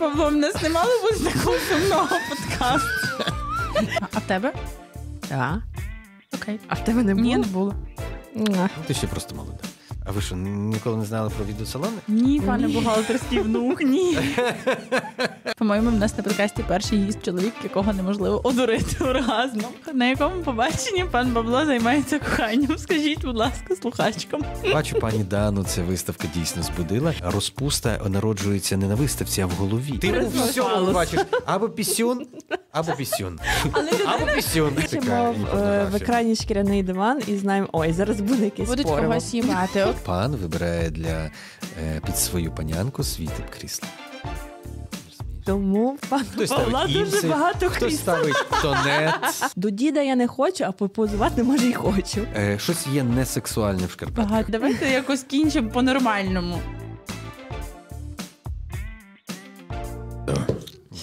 Павлом нас не мало бути такого сумного подкасту. А в тебе? Так. Окей. А в тебе не було? Ні, не було. Ти ще просто молода. А ви що, ніколи не знали про відеосалони? Ні, пане бухгалтерський внук, ні. По-моєму, в нас на подкасті перший їсть чоловік, якого неможливо одурити оргазмом. На якому побаченні пан Бабло займається коханням? Скажіть, будь ласка, слухачкам. Бачу, пані Дану, ця виставка дійсно збудила. Розпуста народжується не на виставці, а в голові. Ти все бачиш або пісюн, або пісюн. Або пісюн. Бачимо е, в екрані шкіряний диван і знаємо, ой, зараз буде якийсь Будуть когось їбати. Пан вибирає для е, під свою панянку світи крісло. Тому пан Павла дуже багато хтось ставить тонет. До діда я не хочу, а попозувати може й хочу. Е, щось є несексуальне в шкарпетках. Давайте якось кінчимо по-нормальному.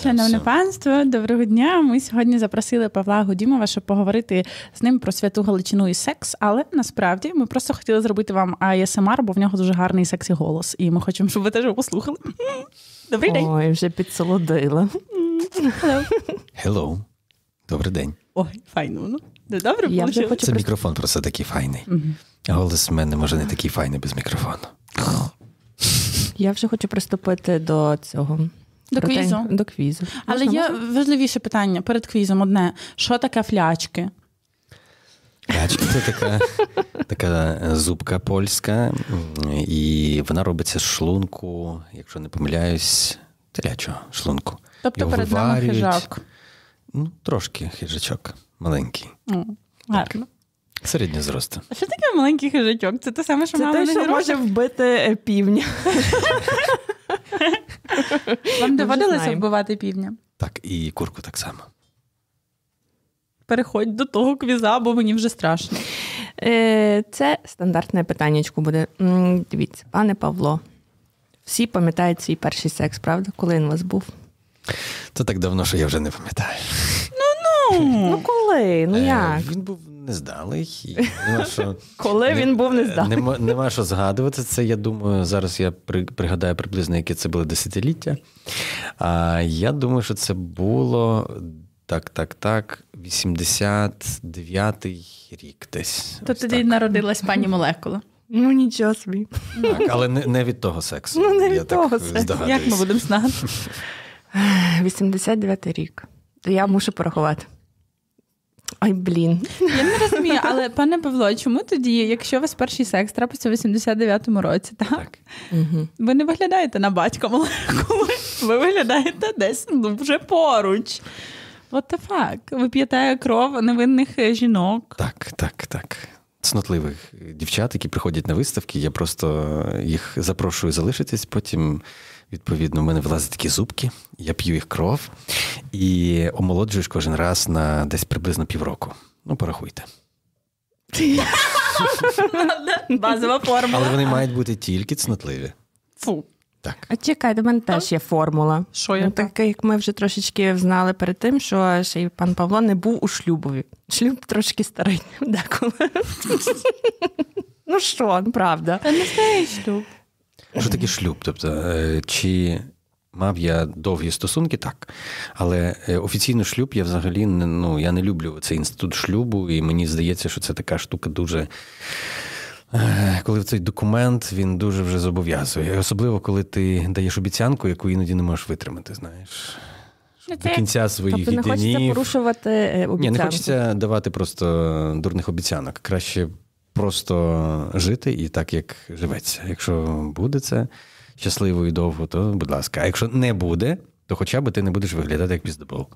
Шановне панство, доброго дня. Ми сьогодні запросили Павла Гудімова, щоб поговорити з ним про святу Галичину і секс. Але насправді ми просто хотіли зробити вам АСМР, бо в нього дуже гарний сексі голос, і ми хочемо, щоб ви теж його послухали. Добрий день. Ой, вже підсолодила. Hello. Добрий день. Ой, файно. Ну. Добре, Я вже хочу Це просто... мікрофон просто такий файний. Угу. Голос в мене може не такий файний без мікрофону. Я вже хочу приступити до цього до квізу. До квізу. Але можна, є можна? важливіше питання перед квізом одне: що таке флячки? Флячки це така така зубка польська, і вона робиться з шлунку, якщо не помиляюсь, телячого шлунку. Тобто Його перед нами хижак. Ну, Трошки хижачок маленький. гарно. Так. Середній зрост. А що таке маленький хижачок? Це те саме, що Це мама те, що може вбити е, півня. Вам доводилося вбивати півня? Так, і курку так само. Переходь до того квіза, бо мені вже страшно. Е, це стандартне питаннячко буде. Дивіться, пане Павло, всі пам'ятають свій перший секс, правда? Коли він у вас був? Це так давно, що я вже не пам'ятаю. Ну, ну, ну коли? Ну е, як? Він був нездалий. І нема що, Коли він був нездалий? Нема, нема що згадувати це. Я думаю, зараз я пригадаю приблизно, яке це були десятиліття. А я думаю, що це було так, так, так, 89-й рік десь. То тоді так. народилась пані молекула. Ну, нічого собі. Так, але не не від того сексу. Ну, не від я того сексу. Як ми будемо знати? 89-й рік. Я мушу порахувати. Ай, блін. Я не розумію, але пане Павло, чому тоді, якщо у вас перший секс трапиться в 89-му році, так? так. Ви не виглядаєте на батька молекули, ви виглядаєте десь ну, вже поруч. What the fuck? Ви п'єте кров невинних е, жінок. Так, так, так. Цнотливих дівчат, які приходять на виставки, я просто е, їх запрошую залишитись потім. Відповідно, в мене вилазять такі зубки, я п'ю їх кров і омолоджуєш кожен раз на десь приблизно півроку. Ну, порахуйте. Базова формула. Але вони мають бути тільки цнотливі. Фу. Так. А чекай, до мене теж є формула. Що є? Ну, так як ми вже трошечки знали перед тим, що ще й пан Павло не був у шлюбові. Шлюб трошки старий деколи. Ну що, правда? Та не старий шлюб. Що таке шлюб? Тобто, е, чи мав я довгі стосунки? Так. Але е, офіційно шлюб я взагалі ну, я не люблю цей інститут шлюбу, і мені здається, що це така штука дуже. Е, коли цей документ він дуже вже зобов'язує, особливо коли ти даєш обіцянку, яку іноді не можеш витримати, знаєш. Ну, До кінця своїх тобто не хочеться порушувати обіцянку. Ні, не хочеться давати просто дурних обіцянок. Краще просто жити і так, як живеться. Якщо буде це щасливо і довго, то будь ласка. А якщо не буде, то хоча б ти не будеш виглядати як піздобол.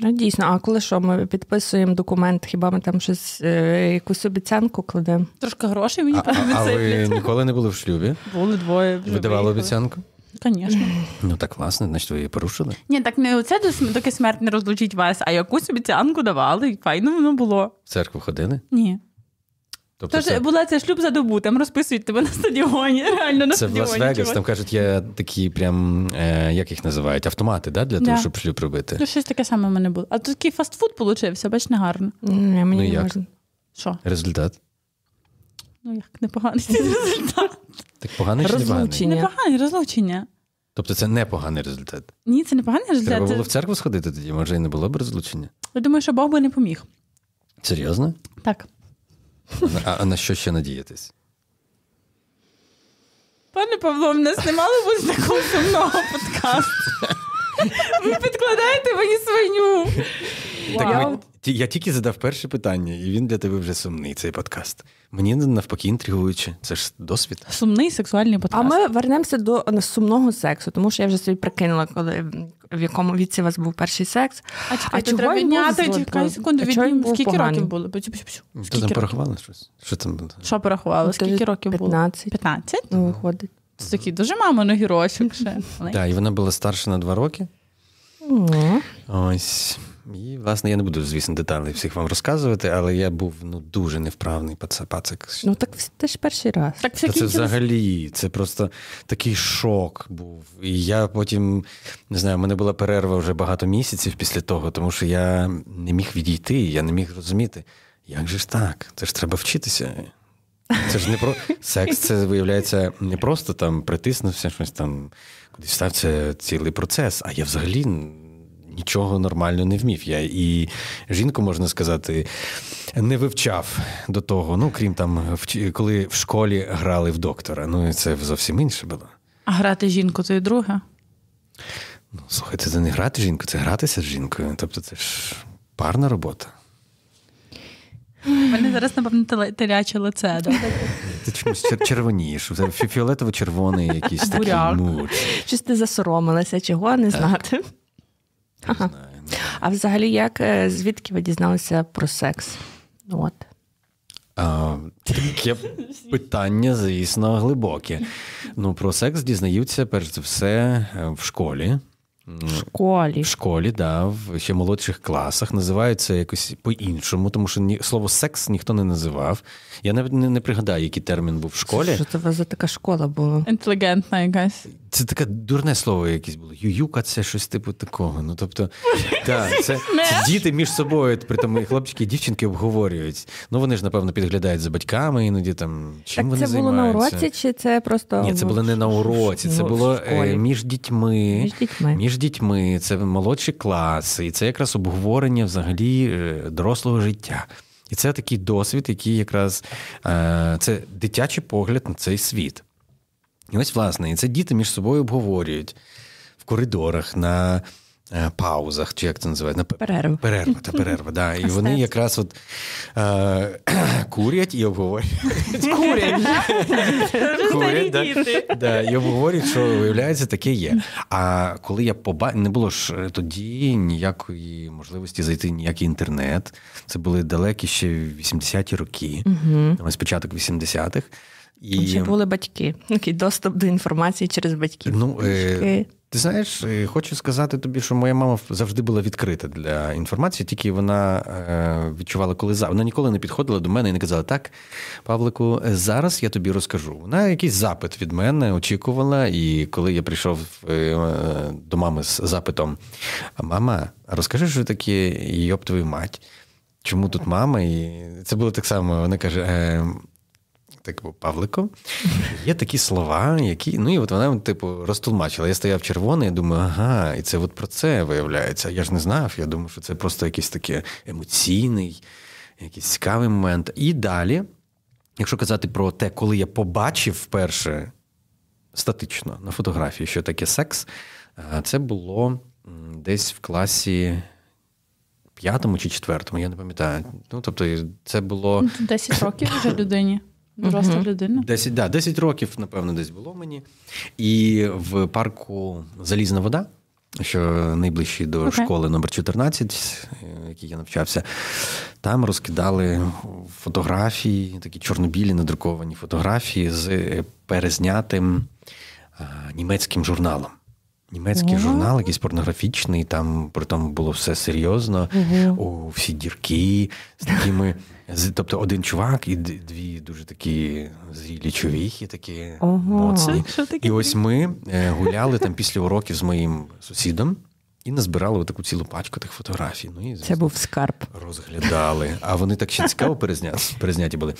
Ну, дійсно, а коли що, ми підписуємо документ, хіба ми там щось е, якусь обіцянку кладемо? Трошки грошей мені а, а ви ніколи не були в шлюбі? Були двоє. Ви давали обіцянку? Звісно. Ну так класно, значить ви її порушили? Ні, так не оце доки смерть не розлучить вас, а якусь обіцянку давали, і файно воно було. В церкву ходили? Ні. Тобто Тож це... була це шлюб за добу, там розписують тебе на стадіоні. Реально на це стадіоні. Це в Лас-Вегас, там кажуть, є такі прям е, як їх називають, автомати, да, для да. того, щоб шлюб робити. Ну, щось таке саме в мене було. А тут такий фастфуд вийшов, бач, не гарно. Не, мені ну, не як? Що? Результат. Ну, як непоганий результат. Так поганий чи Розлучення. Непоганий розлучення. Тобто це непоганий результат. Ні, це не поганий результат. Треба було в церкву сходити тоді, може і не було б розлучення. Я думаю, що Бог би не поміг. Серйозно? Так. А, а на що ще надіятись? Пане Павло, в нас не мало бути такого сумного подкасту. Ви підкладаєте мені свиню. Так ми, я тільки задав перше питання, і він для тебе вже сумний цей подкаст. Мені навпаки інтригуючи. Це ж досвід. Сумний сексуальний подкаст. А ми вернемося до е, сумного сексу, тому що я вже собі прикинула, коли в якому віці у вас був перший секс. А чекай, а чого треба відняти, чекай секунду, віднім, скільки поганий? років було? Ти ну, там порахували щось? Що там було? Що порахували? Скільки років було? 15. 15? Ну, виходить. Це такий дуже мамино гірочок ще. Так, і вона була старша на два роки. Ну. Ось. І, власне, я не буду, звісно, деталей всіх вам розказувати, але я був ну дуже невправний пацик. Ну так це ж перший раз. Так все Це взагалі це просто такий шок був. І я потім не знаю, в мене була перерва вже багато місяців після того, тому що я не міг відійти, я не міг розуміти, як же ж так? Це ж треба вчитися. Це ж не про секс, це виявляється не просто там притиснувся щось там, кудись став це цілий процес, а я взагалі нічого нормально не вмів. Я і жінку, можна сказати, не вивчав до того. Ну, крім там, коли в школі грали в доктора. Ну, і це зовсім інше було. А грати жінку це і друге? Ну, Слухайте, це не грати жінку, це гратися з жінкою. Тобто це ж парна робота. мене зараз, напевно, теляче лице. Да? Ти чомусь червонієш, фіолетово-червоний якийсь такий мур. Щось ти засоромилася, чого не знати знаю. Ну а взагалі, як е, звідки ви дізналися про секс? От. А, Таке питання, звісно, глибоке. Ну, про секс дізнаються перш за все е, в школі. В школі. В школі, да, в ще молодших класах. Називаються якось по-іншому, тому що ні, слово секс ніхто не називав. Я навіть не, не пригадаю, який термін був в школі. Що це за така школа була? Інтелігентна якась. Це таке дурне слово якесь було. Ююка це щось типу такого. Ну тобто, та, це, це діти між собою, при тому і хлопчики і дівчинки обговорюють. Ну вони ж, напевно, підглядають за батьками, іноді там чим так вони це займаються. на уроці, чи це просто. Ні, це було не на уроці, це було е, між дітьми. Між дітьми. Між дітьми, це молодші класи, і це якраз обговорення взагалі е, дорослого життя. І це такий досвід, який якраз е, це дитячий погляд на цей світ. І ось, власне, і це діти між собою обговорюють в коридорах. на... Е, паузах, чи як це називається? Перерва. Перерва, та перерва, да. І вони якраз от е, курять і обговорюють. Курять. Курять, да, да, І обговорюють, що виявляється, таке є. А коли я побачив, не було ж е, тоді ніякої можливості зайти ніякий інтернет. Це були далекі ще 80-ті роки, з початок 80-х. І... Ще були батьки. Такий доступ до інформації через батьків. Ну, е... Ти знаєш, е, хочу сказати тобі, що моя мама завжди була відкрита для інформації, тільки вона е, відчувала, коли за вона ніколи не підходила до мене і не казала: Так, Павлику, зараз я тобі розкажу. Вона якийсь запит від мене очікувала. І коли я прийшов е, до мами з запитом: Мама, розкажи, що таке йоп твою мать. Чому тут мама? І це було так само. Вона каже: «Ем, так типу, Павлико, є такі слова, які. Ну і от вона, типу, розтулмачила. Я стояв червоний, я думаю, ага, і це от про це виявляється. Я ж не знав. Я думаю, що це просто якийсь такий емоційний, якийсь цікавий момент. І далі, якщо казати про те, коли я побачив вперше статично на фотографії, що таке секс, е, це було десь в класі. П'ятому чи четвертому, я не пам'ятаю. Ну тобто, це було 10 ну, років вже людині доросла угу. людина. 10 да, 10 років, напевно, десь було мені. І в парку Залізна вода, що найближчий до okay. школи номер 14 в е, я навчався, там розкидали фотографії, такі чорно-білі надруковані фотографії з е, перезнятим німецьким журналом. Німецький yeah. журнал, якийсь порнографічний, там при тому було все серйозно, uh-huh. О, всі дірки з такими Тобто один чувак і дві дуже такі зрілі човіхи, такі моцні. І ось ми е, гуляли там після уроків з моїм сусідом. І назбирали таку цілу пачку тих фотографій. Ну, і, звісно, Це був скарб. Розглядали. А вони так ще цікаво перезняті, перезняті були.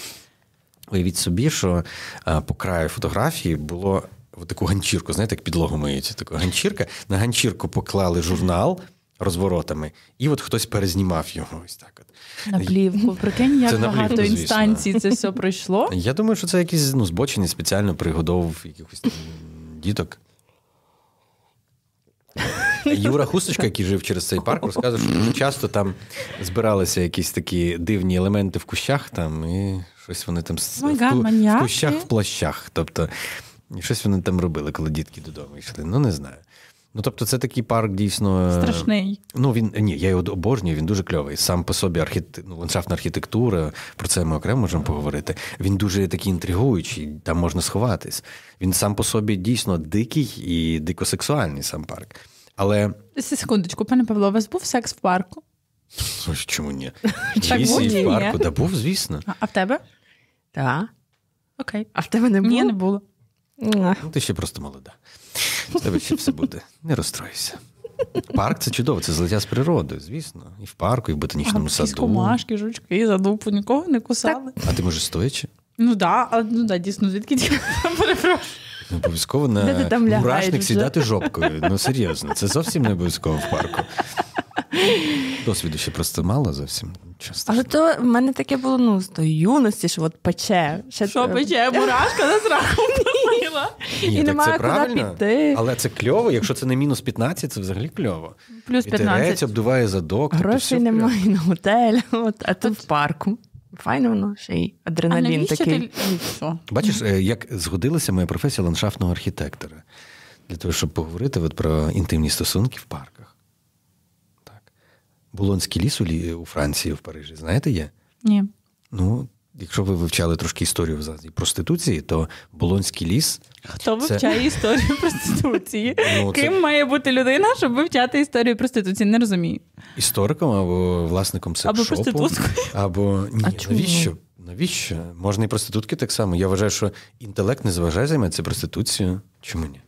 Уявіть собі, що е, по краю фотографії було таку ганчірку, знаєте, як підлогу миють. Така ганчірка. На ганчірку поклали журнал розворотами. І от хтось перезнімав його. Ось так. от. На плівку. Прикинь, як багато плівку, інстанцій це все пройшло. Я думаю, що це якісь ну, збочені спеціально пригодовував якихось там діток. Юра Хусточка, який жив через цей парк, розказує, що дуже часто там збиралися якісь такі дивні елементи в кущах, там, і щось вони там oh в кущах в плащах. Тобто, щось вони там робили, коли дітки додому йшли. Ну, не знаю. Ну, тобто, це такий парк дійсно е, страшний. Ну він ні, я його обожнюю. Він дуже кльовий. Сам по собі архіт... ну, ландшафтна архітектура. Про це ми окремо можемо поговорити. Він дуже такий інтригуючий, там можна сховатись. Він сам по собі дійсно дикий і дикосексуальний сам парк. Але секундочку, пане Павло, у вас був секс в парку? Чому ні? Так в парку, да був, звісно. А в тебе? Так. Окей. А в тебе не було? Ні, не ну, було. Ти ще просто молода. В тебе ще все буде. Не розстроюйся. Парк це чудово, це злиття з природою, звісно. І в парку, і в ботанічному а, саду. комашки, жучки, за дупу нікого не кусали. Так. А ти може стоячи? Ну да, а ну да, дійсно, звідки перепрошую. Не ну, обов'язково на мурашник сідати жопкою. Ну серйозно, це зовсім не обов'язково в парку. Досвіду ще просто мало зовсім. Часто. Але то в мене таке було ну з тої юності, що от пече. Ще Що пече, бурашка е, на зраку пила. І немає куди піти. Але це кльово, якщо це не мінус 15, це взагалі кльово. Плюс 15. І обдуває задок. Грошей немає на готель, от, а тут в парку. Файно воно ще й адреналін такий. Бачиш, е, як згодилася моя професія ландшафтного архітектора для того, щоб поговорити про інтимні стосунки в парк. Болонський ліс у Франції, в Парижі, знаєте, є? Ні. Ну, Якщо ви вивчали трошки історію взагалі проституції, то Болонський ліс. Хто це... вивчає історію проституції? Ну, Ким це... має бути людина, щоб вивчати історію проституції? Не розумію. Істориком або власником секшопу. Або або ні, а чому? навіщо? Навіщо? Можна і проститутки так само. Я вважаю, що інтелект не зважає займатися проституцією. Чому ні?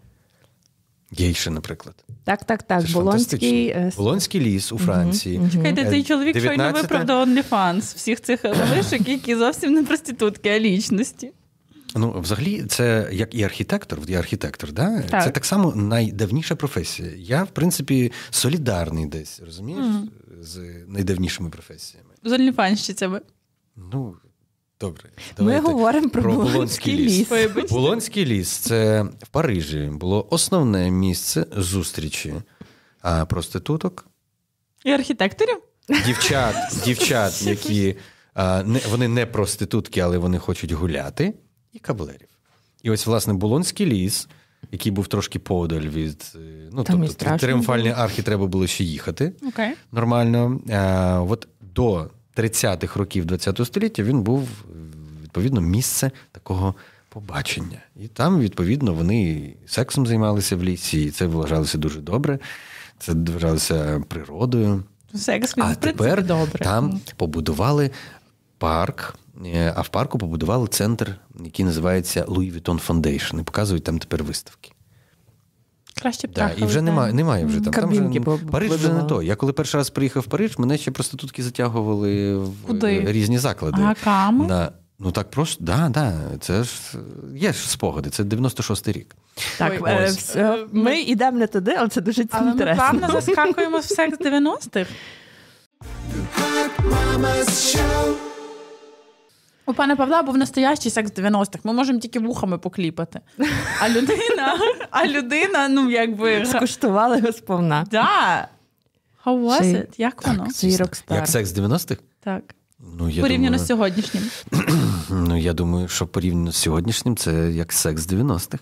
Гейші, наприклад. Так, так, так. Це Болонський е, Болонський ліс у Франції. Угу. Чекайте, цей чоловік 19... щойно виправдав фанс всіх цих лишок, які зовсім не проститутки, а лічності. Ну, взагалі, це як і архітектор, і архітектор, да? Так. це так само найдавніша професія. Я, в принципі, солідарний десь, розумієш, mm з найдавнішими професіями. З ольніфанщицями. Ну, Добре, ми говоримо про, про Болонський ліс. ліс. Болонський ліс це в Парижі було основне місце зустрічі проституток і архітекторів. Дівчат, дівчат, які вони не проститутки, але вони хочуть гуляти, і каблерів. І ось, власне, Болонський ліс, який був трошки подаль від е, ну, Там тобто, тріумфальні архи треба було ще їхати okay. нормально. А, е, От до 30-х років ХХ століття він був відповідно місце такого побачення. І там, відповідно, вони сексом займалися в лісі, і це вважалося дуже добре. Це вважалося природою. Ну, секс він, а тепер добре. там побудували парк. Е, а в парку побудували центр, який називається Louis Vuitton Foundation. І показують там тепер виставки. Краще б да, І вже немає немає вже там. Кабінки там вже, Париж вже не то. Я коли перший раз приїхав в Париж, мене ще проститутки затягували в е, Куди? різні заклади. А кам? Да. Ну так просто, да, да. Це ж є ж спогади, це 96-й рік. Так, Ой, е, ось. ми йдемо не туди, але це дуже цікаво. Але ми плавно заскакуємо в секс 90-х. У пана Павла був настоящий секс 90-х. Ми можемо тільки вухами покліпати. А людина, а людина, ну якби скуштувала його сповна. Да. How was Чи... it? Як воно? Як секс 90-х? Так. Ну, я Порівняно думаю... з сьогоднішнім. Ну, я думаю, що порівняно з сьогоднішнім це як секс 90-х.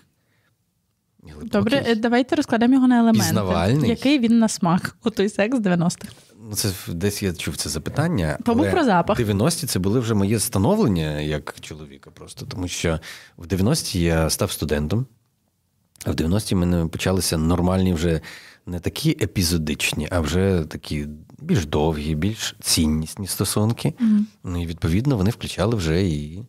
Глибокий. Добре, давайте розкладемо його на елементи. Пізнавальний. Який він на смак? У той секс 90-х. Ну, це десь я чув це запитання. То був про запах. В 90-ті це були вже моє становлення як чоловіка, просто тому що в 90-ті я став студентом, а в 90-ті в мене почалися нормальні вже не такі епізодичні, а вже такі більш довгі, більш ціннісні стосунки. Mm-hmm. І відповідно вони включали вже і.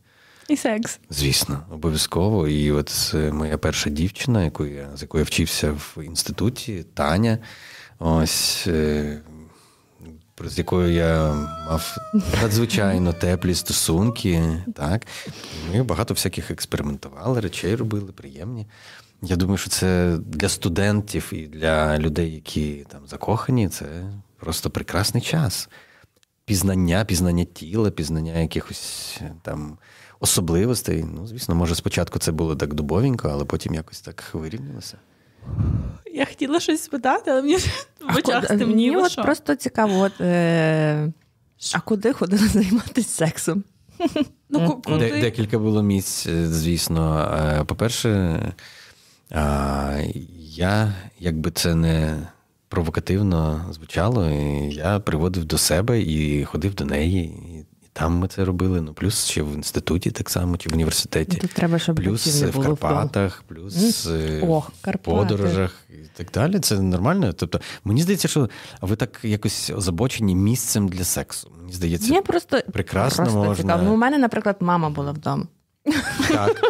І секс. Звісно, обов'язково. І от е, моя перша дівчина, яку я, з якою я вчився в інституті, Таня, ось е, з якою я мав надзвичайно теплі стосунки. Так? Ми багато всяких експериментували, речей робили, приємні. Я думаю, що це для студентів і для людей, які там закохані, це просто прекрасний час. Пізнання, пізнання тіла, пізнання якихось е, там особливостей. Ну, звісно, може, спочатку це було так дубовенько, але потім якось так вирівнялося. Я хотіла щось спитати, але мені в очах стемніло. Мені що? просто цікаво, от, е... а куди ходила займатися сексом? Ну, куди? Де, Декілька було місць, е, звісно. Е, по-перше, я, якби це не провокативно звучало, я приводив до себе і ходив до неї там ми це робили. Ну плюс ще в інституті, так само, чи в університеті. Тут треба, щоб плюс в Карпатах, плюс е, Ох, Карпати. в подорожах і так далі. Це нормально. Тобто, мені здається, що ви так якось озабочені місцем для сексу. Мені здається, я просто прекрасно просто можна. цікаво. Ну, у мене, наприклад, мама була вдома. Так.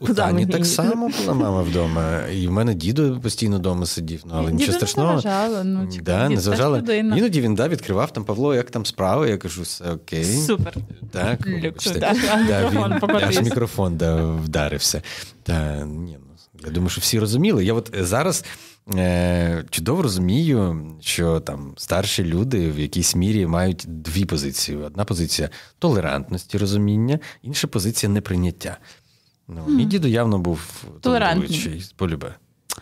У Тані так само була мама вдома. І в мене діду постійно вдома сидів, ну але діду нічого страшного. Не заважало, ну, чекай, да, не заважало. Іноді він да, відкривав там Павло, як там справи. Я кажу, все окей. Супер. Так, Люксу, да, да, він, аж мікрофон да, вдарився. Та ні, ну я думаю, що всі розуміли. Я от зараз е, чудово розумію, що там старші люди в якійсь мірі мають дві позиції: одна позиція толерантності, розуміння, інша позиція неприйняття. Ну, Мій діду явно був толерантний. полюбе.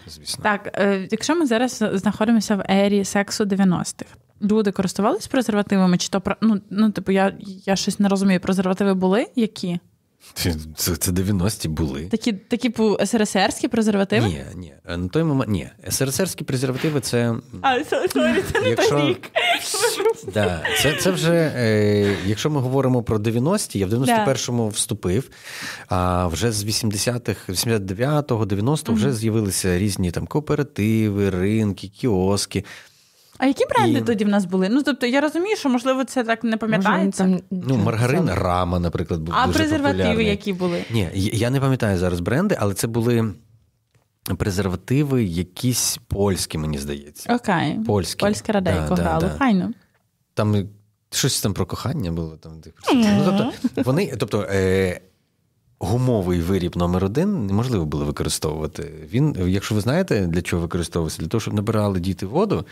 Звісно, так е, якщо ми зараз знаходимося в ері сексу 90-х, люди користувалися презервативами, чи то ну, ну типу, я я щось не розумію. Презервативи були які? Це це 90-ті були. Такі такі СРСРські презервативи? Ні, ні. Е, на той момент ні. СРСРські презервативи це. А, сорі, це не той рік. Да, Це це вже, е, якщо ми говоримо про 90-ті, я в 91-му вступив, а вже з 80-х, 89-го, 90-го вже з'явилися різні там кооперативи, ринки, кіоски. А які бренди і... тоді в нас були? Ну тобто я розумію, що можливо це так не пам'ятається. Там... Ну, маргарин, рама, наприклад, був. А дуже презервативи, популярний. які були? Ні, я не пам'ятаю зараз бренди, але це були. Презервативи якісь польські, мені здається. Окей. Okay. Польські. Польське радейко да, грало. Да, да. Файно. Там щось там про кохання було. Там, тих типу, ну, Тобто, вони, тобто е, гумовий виріб номер один неможливо було використовувати. Він, якщо ви знаєте, для чого використовувався, для того, щоб набирали діти воду,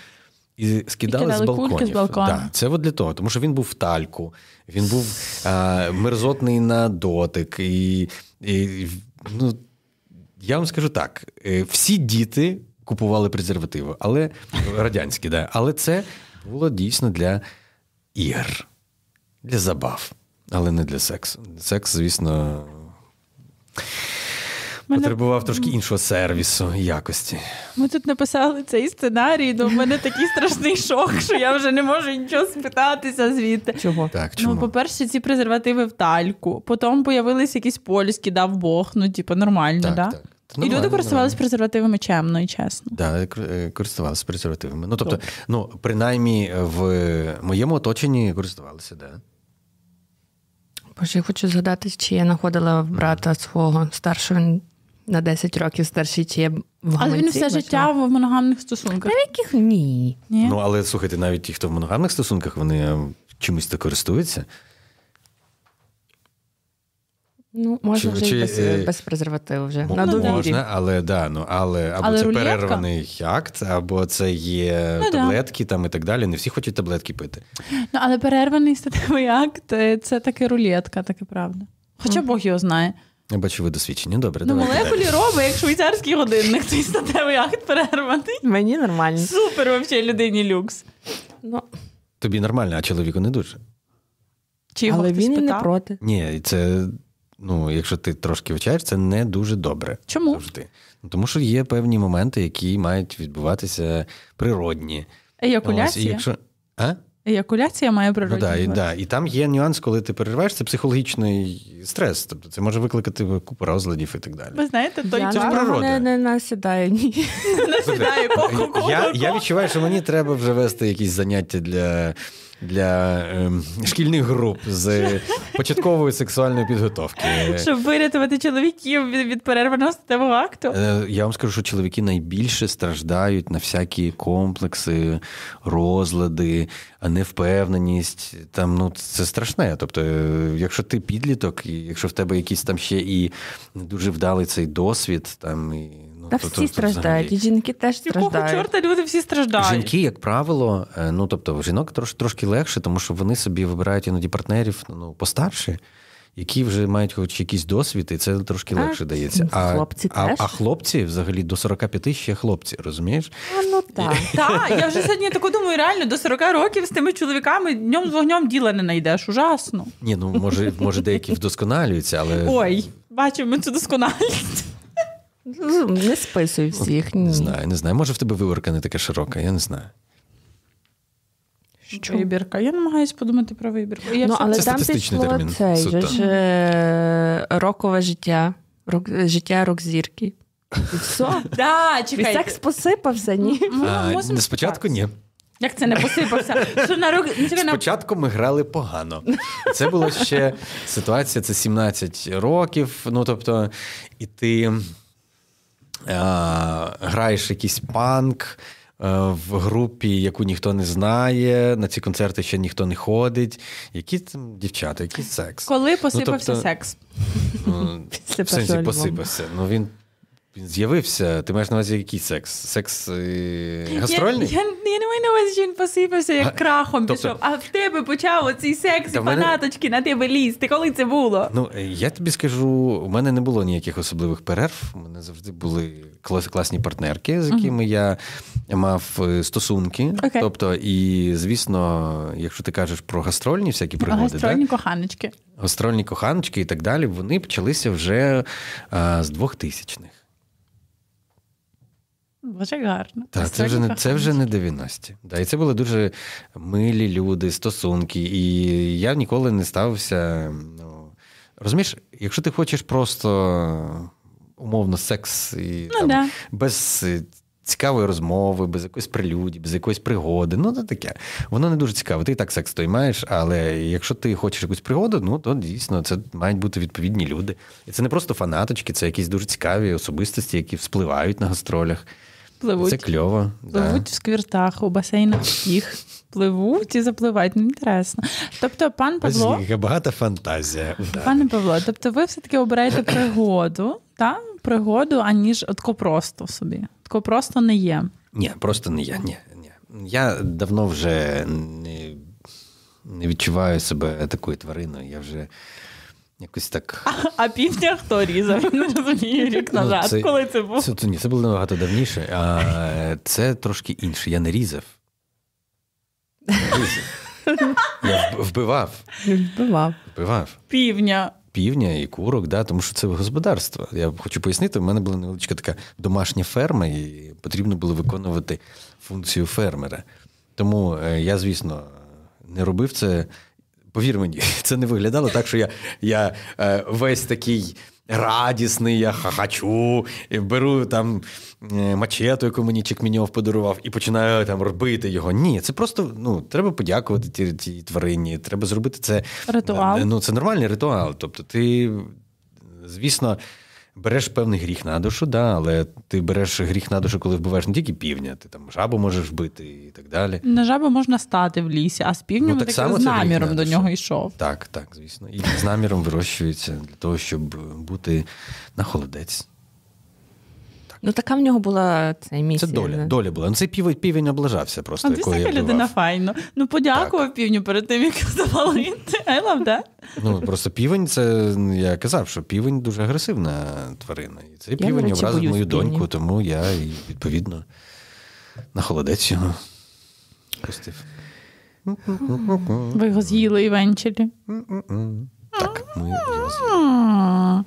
і скидали і з балконів. Кульки з балкона. Да, Це от для того, тому що він був в тальку, він був а, мерзотний на дотик. І, і, ну, Я вам скажу так: е, всі діти купували презервативи, але радянські, да, але це було дійсно для ігор, для забав, але не для сексу. Секс, звісно мене... потребував трошки іншого сервісу і якості. Ми тут написали цей сценарій, але ну, в мене такий страшний шок, що я вже не можу нічого спитатися звідти. Чого? Так, ну, чому? Ну, по-перше, ці презервативи в тальку. Потім появилися якісь польські, дав Бог, ну, типу, нормально, так? Да? так. І люди користувалися презервативами чемно і чесно. Так, да, е, користувалися презервативами. Ну, тобто, Добре. ну, принаймні, е, в моєму оточенні користувалися, так. Да. Боже, я хочу згадати, чи я знаходила брата свого старшого. Він на 10 років старший, чи є в гаманці. Але він все життя в моногамних стосунках. На яких ні. ні. Ну, але слухайте, навіть ті, хто в моногамних стосунках, вони е, чимось так користуються. Ну, можна чи, вже чи, без, е, без презервативу вже. М- ну, на Можна, але да, ну, але або але це рулетка? перерваний акт, або це є ну, таблетки да. там і так далі. Не всі хочуть таблетки пити. Ну, але перерваний статевий акт е, це таки рулетка, таке правда. Хоча mm-hmm. Бог його знає. Я бачу, ви досвідчені. Добре, ну, давайте. молекулі робить, як швейцарський годинник, цей статевий акт перерваний. Мені нормально. Супер, взагалі, людині люкс. Ну. Тобі нормально, а чоловіку не дуже. Чи Але він і не проти. Ні, це, ну, якщо ти трошки вчаєш, це не дуже добре. Чому? Завжди. Тому що є певні моменти, які мають відбуватися природні. Еякуляція? Ось, якщо... А? Еякуляція має природній ну, да, і, да. і там є нюанс, коли ти перериваєш, це психологічний стрес. Тобто це може викликати купу розладів і так далі. Ви знаєте, той я це природа. не, не насідає ні. Не насідає. Я, я відчуваю, що мені треба вже вести якісь заняття для для е, шкільних груп з початкової сексуальної підготовки, щоб вирятувати чоловіків від, від перерваного статевого акту. Е, я вам скажу, що чоловіки найбільше страждають на всякі комплекси, розлади, невпевненість. Там ну це страшне. Тобто, е, якщо ти підліток, якщо в тебе якийсь там ще і дуже вдалий цей досвід, там і. Та всі то, то, страждають, і жінки теж страждають. Якого чорта люди всі страждають. Жінки, як правило, е, ну тобто жінок трош, трошки легше, тому що вони собі вибирають іноді партнерів ну, постарше, які вже мають хоч якийсь досвід, і це трошки а, легше дається. А хлопці а, теж? а хлопці взагалі до 45 ще хлопці, розумієш? А, ну так. Так, я вже сьогодні таку думаю, реально до 40 років з тими чоловіками днем з вогнем діла не знайдеш. Ужасно. Ні, ну може, може деякі вдосконалюються, але. Ой, бачимо цю досконалість. Не списуй всіх. Ні. Не знаю, не знаю. Може, в тебе виборка не така широка, я не знаю. Що? Вибірка. Я намагаюся подумати про вибірку. Я ну, все... Але це там пішло термін. цей же ж, е, рокове життя, рок, життя рок зірки. І все? Да, чекайте. Секс посипався, ні? Ну, ну, а, не спочатку ні. Як це не посипався? Що на рок... Ну, спочатку ми грали погано. Це була ще ситуація, це 17 років. Ну тобто, і ти. Е, граєш якийсь панк. Е, в групі, яку ніхто не знає, на ці концерти ще ніхто не ходить. Які там дівчата, який секс? Коли ну, посипався ну, тобто, секс? Ну, Після в сенсі посипався. Ну він він з'явився. Ти маєш на увазі який секс? Секс е, гастрольний? Я, я, я не маю на увазі, що він посипався, як крахом тобто... пішов. А в тебе почав оцей секс і фанаточки на тебе лізти. Коли це було? Ну е, я тобі скажу, у мене не було ніяких особливих перерв. У мене завжди були клас, класні партнерки, з якими uh я мав е, стосунки. Okay. Тобто, і звісно, якщо ти кажеш про гастрольні всякі пригоди, гастрольні так? коханочки, гастрольні коханочки і так далі, вони почалися вже а, з 2000-х. Боже, гарно. Так, це вже це вже не 90-ті. Да, І це були дуже милі люди, стосунки. І я ніколи не ставився. Ну, Розумієш, якщо ти хочеш просто умовно секс і ну, там, да. без е, цікавої розмови, без якоїсь прелюді, без якоїсь пригоди, ну це таке. Воно не дуже цікаве. Ти і так секс той маєш, але якщо ти хочеш якусь пригоду, ну то дійсно це мають бути відповідні люди. І це не просто фанаточки, це якісь дуже цікаві особистості, які вспливають на гастролях. Пливуть. Це кльово. Пливуть да. в сквіртах, у басейнах всіх, пливуть і запливають. Ну, інтересно. Тобто, пан Павло. Яка багата фантазія. Пане Павло, тобто ви все-таки обираєте пригоду, та? пригоду, аніж отко просто собі. Отко просто не є. Ні, просто не є. Ні, ні. Я давно вже не не відчуваю себе такою твариною. Я вже Якось так. А, а півня хто різав? Не ну, розумію, ну, рік назад, ну, це, коли це було. Це, ні, це було набагато давніше, а це трошки інше. Я не різав. різав. Я вбивав. Вбивав. Вбивав. Півня. Півня і курок, да, тому що це господарство. Я хочу пояснити, в мене була невеличка така домашня ферма, і потрібно було виконувати функцію фермера. Тому е, я, звісно, не робив це Повір мені, це не виглядало так, що я я е, весь такий радісний, я хахачу, беру там е, мачету, яку мені Чекміньов подарував, і починаю там робити його. Ні, це просто ну, треба подякувати тій, тій тварині, треба зробити це. Ритуал. Е, ну, Це нормальний ритуал. Тобто, ти, звісно. Береш певний гріх на душу, да, але ти береш гріх на душу, коли вбиваєш не тільки півня, ти там жабу можеш вбити і так далі. На жабу можна стати в лісі, а з півнем ну, так само з наміром до нього йшов. Так, так, звісно. І з наміром вирощується для того, щоб бути на холодець. Ну така в нього була цей місія. Це доля. Доля була. Ну цей пів, півень облажався просто. А ти яка людина файно. Ну подякував півню перед тим, як завалити. I love that. Ну просто півень, це я казав, що півень дуже агресивна тварина. І цей я, півень речі, образив мою півні. доньку, тому я відповідно на холодець його пустив. Ви його з'їли і венчили. Так, ми його з'їли.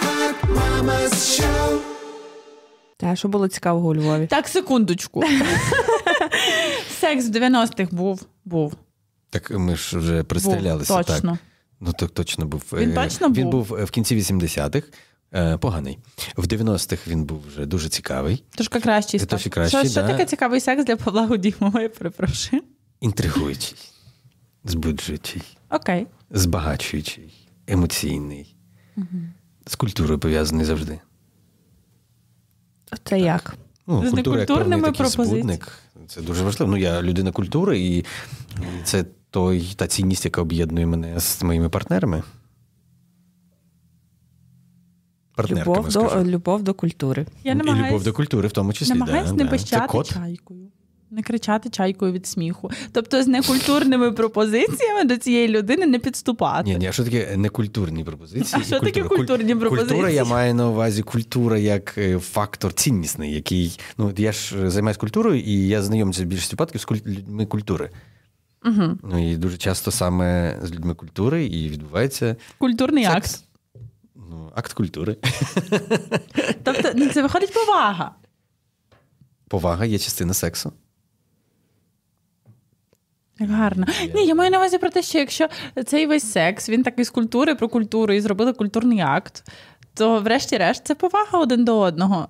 Hot Mama's та що було цікавого у Львові? Так, секундочку. Секс в 90-х був. був. Так ми ж вже представлялися. точно. Так. Ну так точно був. Він е, точно він був. Е, в кінці 80-х. Е, поганий. В 90-х він був вже дуже цікавий. Трошки кращий став. Що, да. що таке цікавий секс для Павла Гудімова, я перепрошую? Інтригуючий, збуджуючий, Окей. збагачуючий, емоційний, угу. з культурою пов'язаний завжди. Це як? Ну, З культура, некультурними пропозиціями. Це дуже важливо. Ну, я людина культури, і це той та цінність, яка об'єднує мене з моїми партнерами. Партнерками, любов скажу. до любов до культури. Я І любов до культури, в тому числі. Намагаюсь да, не да. пищати чайкою. Не кричати чайкою від сміху. Тобто з некультурними пропозиціями до цієї людини не підступати. Ні, ні, а що таке некультурні пропозиції? А що культура? таке культурні пропозиції? Культура я маю на увазі культура як е, фактор ціннісний, який. Ну, я ж е, займаюся культурою, і я знайомлюся в більшості випадків з людьми культури. Угу. Ну і дуже часто саме з людьми культури і відбувається культурний секс. акт. Ну, акт культури. Тобто, ну, це виходить повага. Повага є частина сексу. Як гарно. Ні, я маю на увазі про те, що якщо цей весь секс, він так із культури про культуру і зробили культурний акт, то врешті-решт це повага один до одного.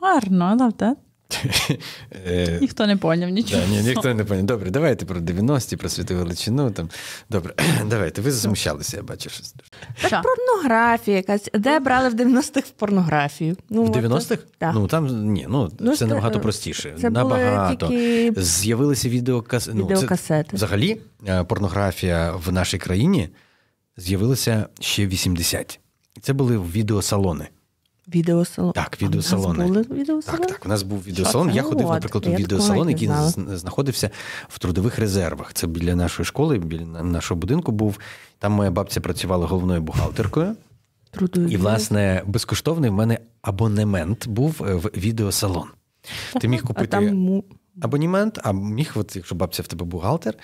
Гарно, I love that. Е, ніхто не поняв нічого. Да, ні, ніхто не поняв. Добре, давайте про 90-ті, про світову величину. Там. Добре, давайте. Ви засмущалися, я бачу щось. Так, Що? порнографія якась. Де брали в 90-х в порнографію? Ну, в 90-х? Да. Ну там ні, ну, ну це набагато е, простіше. Це набагато. тільки... З'явилися відеокас... відеокасети. Ну, це, Взагалі, е, порнографія в нашій країні з'явилася ще в 80-ті. Це були відеосалони. Відеосалон. Так, відеосалони. Були відеосалон? Так, так, у нас був відеосалон. Я ходив, наприклад, у відеосалон, який знаходився в трудових резервах. Це біля нашої школи, біля нашого будинку був. Там моя бабця працювала головною бухгалтеркою. Трудові. І, власне, безкоштовний в мене абонемент був е, в відеосалон. Ти міг купити. А там... Абонімент, а міг, от, якщо бабця в тебе бухгалтер,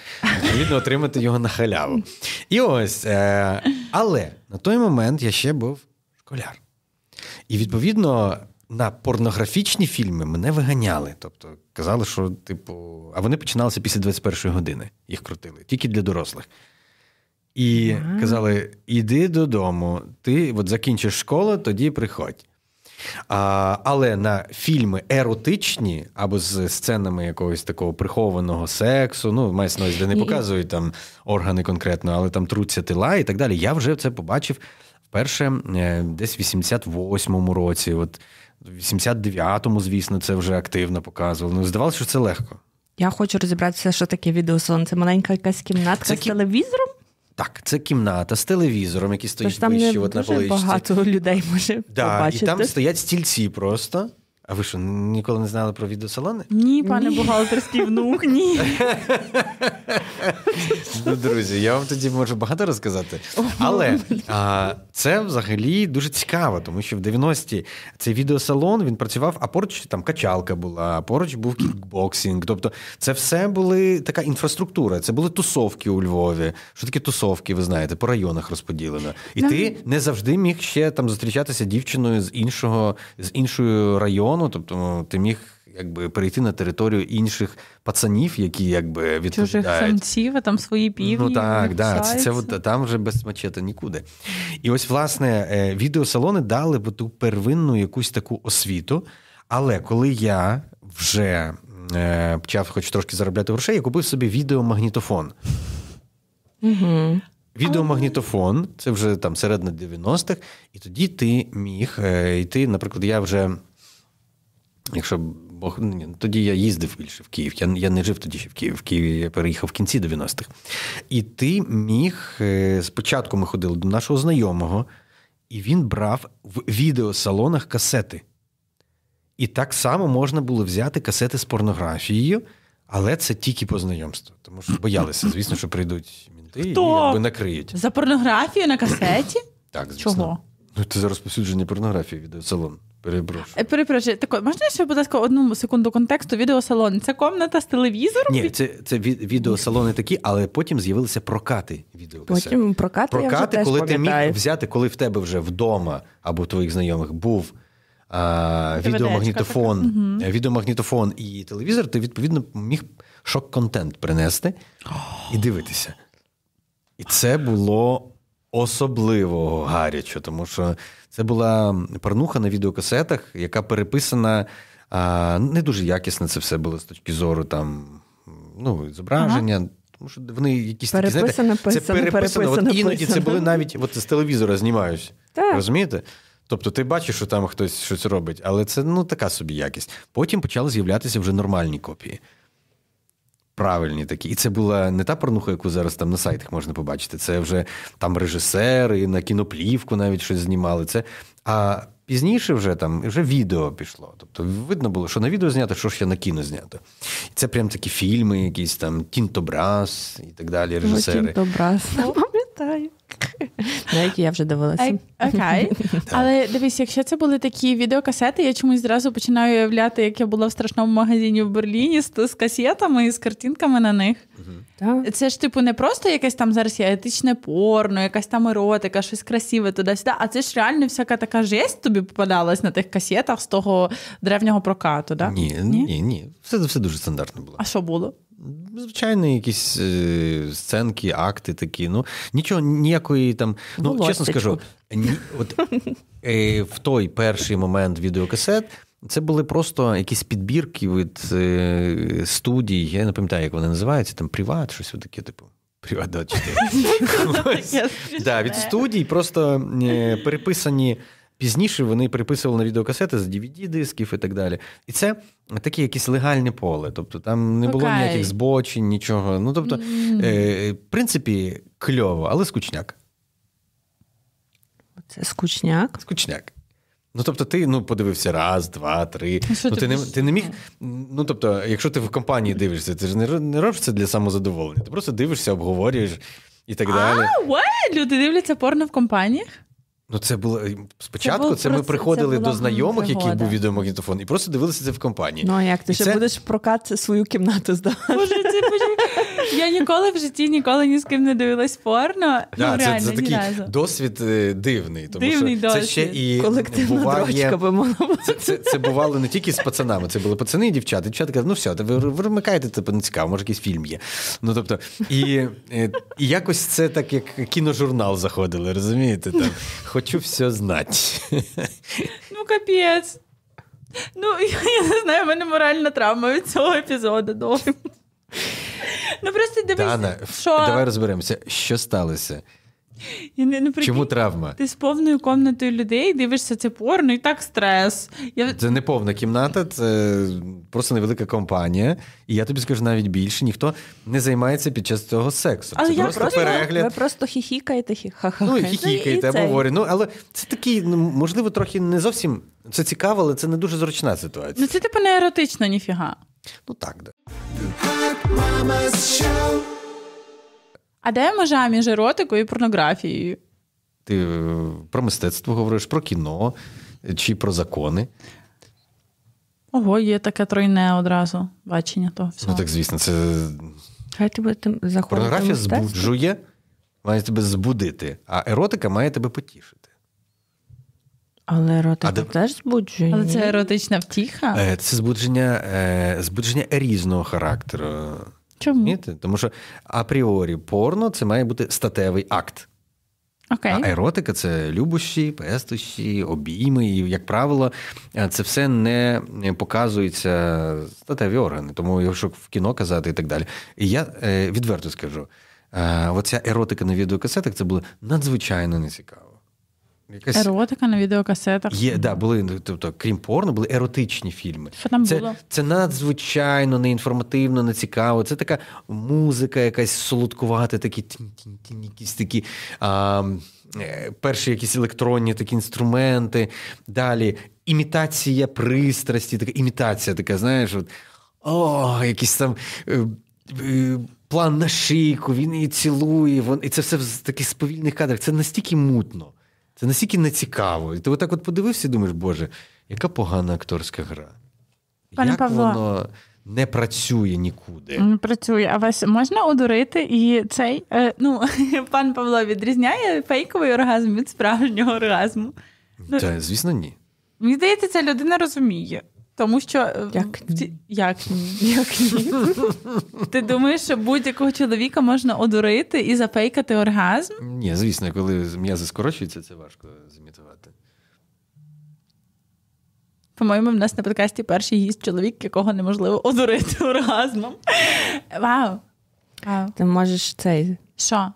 відповідно отримати його на халяву. І ось. Е, Але на той момент я ще був школяр. І відповідно на порнографічні фільми мене виганяли. Тобто казали, що, типу, а вони починалися після 21-ї години, їх крутили, тільки для дорослих. І ага. казали: іди додому, ти от закінчиш школу, тоді приходь. А, Але на фільми еротичні або з сценами якогось такого прихованого сексу, ну має сновість, де не показують там органи конкретно, але там труться тила і так далі. Я вже це побачив Перше, е, десь в 88-му році, от в 89-му, звісно, це вже активно показувало. Ну, здавалося, що це легко. Я хочу розібратися, що таке відеосон. Це маленька якась кімнатка це з кім... телевізором. Так, це кімната з телевізором, який стоїть вище не от, на поличці. багато людей може да, побачити. І там стоять стільці просто. А ви що, ніколи не знали про відеосалони? Ні, пане ні. бухгалтерський внук, ні. Ну, Друзі, я вам тоді можу багато розказати. Але а, це взагалі дуже цікаво, тому що в 90-ті цей відеосалон він працював, а поруч там качалка була, а поруч був кікбоксинг. Тобто, це все були така інфраструктура, це були тусовки у Львові. Що таке тусовки, ви знаєте, по районах розподілено. І ти не завжди міг ще там зустрічатися дівчиною з іншого з іншого району кордону, тобто ну, ти міг якби перейти на територію інших пацанів, які якби відповідають. Чужих самців, а там свої ну, півні. Ну так, да, це, це, це там вже без мачета нікуди. І ось, власне, е, відеосалони дали б ту первинну якусь таку освіту. Але коли я вже е, почав хоч трошки заробляти грошей, я купив собі відеомагнітофон. Угу. Відеомагнітофон, це вже там середина 90-х, і тоді ти міг е, йти, наприклад, я вже Якщо Бог. Ну, тоді я їздив більше в Київ. Я я не жив тоді ще в Києві. В Києві я переїхав в кінці 90-х. І ти міг е, спочатку ми ходили до нашого знайомого, і він брав в відеосалонах касети. І так само можна було взяти касети з порнографією, але це тільки по знайомству. Тому що боялися, звісно, що прийдуть мінти Хто? і якби накриють. За порнографію на касеті? Так, звісно. Чого? Ну, Це за розповсюдження порнографії відеосалон. Перепрошую. Е, перепрошую. Так, можна ще, будь ласка, одну секунду контексту. Відеосалон. Це комната з телевізором? Ні, це це відеосалони такі, але потім з'явилися прокати відеокасет. Потім прокати, прокати я вже коли теж ти міг взяти, коли в тебе вже вдома або твоїх знайомих був а, відеомагнітофон, відеомагнітофон і телевізор, ти відповідно міг шок-контент принести і дивитися. І це було особливо гаряче, тому що. Це була парнуха на відеокасетах, яка переписана а, не дуже якісно це все було з точки зору там ну, зображення. Ага. Тому що вони якісь такі, знаєте, це переписано. переписано. От іноді писано. це були навіть от з телевізора знімаюсь. Так. Розумієте? Тобто ти бачиш, що там хтось щось робить, але це ну така собі якість. Потім почали з'являтися вже нормальні копії правильні такі. І це була не та порнуха, яку зараз там на сайтах можна побачити. Це вже там режисери, на кіноплівку навіть щось знімали. Це а пізніше вже там вже відео пішло. Тобто видно було, що на відео знято, що ще на кіно знято. І це прям такі фільми, якісь там Тінтобрас і так далі. Ну, режисери. Ну, Тінтобрас, пам'ятаю. На я вже дивилася. Окей. Але дивись, якщо це були такі відеокасети, я чомусь зразу починаю уявляти, як я була в страшному магазині в Берліні з, з касетами і з картинками на них. uh Це ж, типу, не просто якесь там зараз є етичне порно, якась там еротика, щось красиве туди-сюди, а це ж реально всяка така жесть тобі попадалась на тих касетах з того древнього прокату. да? Ні, ні, ні. Все все дуже стандартно було. А що було? Звичайно, якісь е, сценки, акти такі. Ну, нічого, ніякої там. Ну, Було чесно скажу, ні, от, е, в той перший момент відеокасет. Це були просто якісь підбірки від е, студій, я не пам'ятаю, як вони називаються, там приват, щось таке, типу. Приват 24. Від студій просто е, переписані. Пізніше вони приписували на відеокасети з dvd дисків і так далі. І це таке якесь легальне поле. Тобто там не було okay. ніяких збочень, нічого. Ну тобто, mm. е, в принципі, кльово, але скучняк. Це скучняк. Скучняк. Ну, тобто, ти ну, подивився раз, два, три. Ну, ну ти, ти не ти не міг. Ну тобто, якщо ти в компанії дивишся, ти ж не не робиш це для самозадоволення. Ти просто дивишся, обговорюєш і так а, далі. А, Люди дивляться порно в компаніях? Ну, це було е, спочатку. Це, це ми приходили це до знайомих, яких був відеомагнітофон, і просто дивилися це в компанії. Ну а як ти і ще це... будеш прокат свою кімнату здавати? Боже, це я ніколи в житті ніколи ні з ким не дивилась порно. Да, ну, це, реально, це такий разу. досвід е, дивний, тому Дивний що досвід. це ще і Колективна буває. дрочка би могла Це, це, це бувало не тільки з пацанами, це були пацани і дівчата. Дівчата казали, ну все, ви вимикаєте, типу, не цікаво, може якийсь фільм є. Ну тобто, і, е, і якось це так, як кіножурнал заходили, розумієте? Там, Хочу все знати. Ну, капець. Ну, я, не знаю, в мене моральна травма від цього епізоду. довго. Ну просто дивись, Тана, що... давай розберемося, що сталося. Я не, ну, прикинь, Чому травма? Ти з повною комнатою людей дивишся це порно і так стрес. Я... Це не повна кімната, це просто невелика компанія. І я тобі скажу навіть більше, ніхто не займається під час цього сексу. Але це я просто перегляд. Ви просто хіхікаєте, хіхахаха. Ну, хіхікаєте, ну, або говорю. Ну, але це такий, ну можливо, трохи не зовсім це цікаво, але це не дуже зручна ситуація. Ну, це типу не еротично, ніфіга. Ну так, да. А де межа між еротикою і порнографією? Ти е, про мистецтво говориш, про кіно чи про закони. Ого, є таке тройне одразу бачення того всього. Ну так, звісно, це. Е, Хай тебе заходить. Порнографія збуджує, має тебе збудити, а еротика має тебе потішити. Але еротика а теж збудження. Але це еротична втіха. Е, це збудження е, збудження різного характеру. Чому? Міти? Тому що апріорі порно це має бути статевий акт. Окей. А еротика це любощі, пестощі, обійми. І, як правило, е, це все не показується статеві органи. Тому якщо в кіно казати і так далі. І я відверто скажу: оця еротика на відеокасетах це було надзвичайно нецікаво якась еротика на відеокасетах. Є, да, були, ну, тобто, крім порно, були еротичні фільми. Що там це, було? Це надзвичайно неінформативно, не цікаво. Це така музика, якась солодкувата, такі якісь такі. А, е, Перші якісь електронні такі інструменти, далі імітація пристрасті, така імітація така, знаєш, от, о, якісь там е, е, план на шийку, він її цілує, вон, і це все в таких сповільних кадрах. Це настільки мутно. Це настільки нецікаво. І ти отак от подивився і думаєш, Боже, яка погана акторська гра? Пане Як Павло. воно не працює нікуди? Не працює, а вас можна одурити і цей. Е, ну, пан Павло відрізняє фейковий оргазм від справжнього оргазму. Та, Звісно, ні. Мені здається, ця людина розуміє. Тому що е, як ні? Як ні? Як ні? Ти думаєш, що будь-якого чоловіка можна одурити і зафейкати оргазм? Ні, звісно, коли м'язи скорочуються, це важко зімітувати. По-моєму, в нас на подкасті перший гість чоловік, якого неможливо одурити оргазмом. Вау! Вау. Ти можеш цей. Що?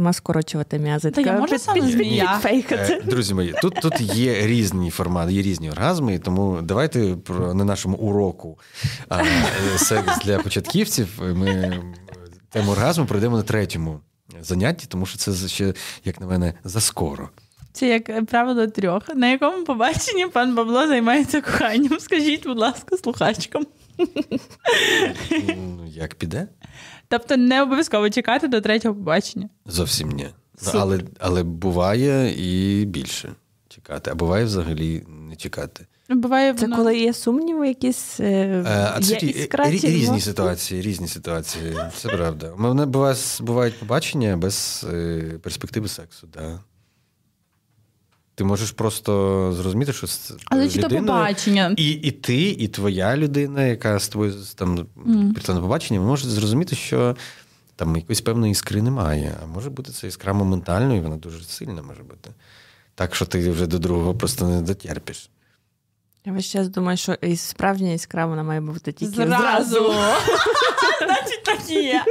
сама скорочувати м'язи. Та я можу саме змія. Друзі мої, тут тут є різні формати, є різні оргазми, тому давайте про на нашому уроку а, секс для початківців. Ми тему оргазму пройдемо на третьому занятті, тому що це ще, як на мене, заскоро. Це як е, правило трьох, на якому побаченні пан Бабло займається коханням. Скажіть, будь ласка, слухачком? Ну, як піде? Тобто не обов'язково чекати до третього побачення. Зовсім ні. Ну, але, але буває і більше чекати, а буває взагалі не чекати. Ну, буває це воно... коли є сумніви, якісь е, е а це є іскра, різні, різні ситуації. Різні ситуації. Це правда. У мене бувають побачення без е, перспективи сексу. Да. Ти можеш просто зрозуміти, що це але чи то побачення, і і ти, і твоя людина, яка з тобою там mm. прийшла на побачення, може зрозуміти, що там якоїсь певної іскри немає. А може бути ця іскра моментально, і вона дуже сильна може бути. Так що ти вже до другого просто не дотерпиш. Я весь час думаю, що і справжня іскра вона має бути тільки зразу. Значить, так і є.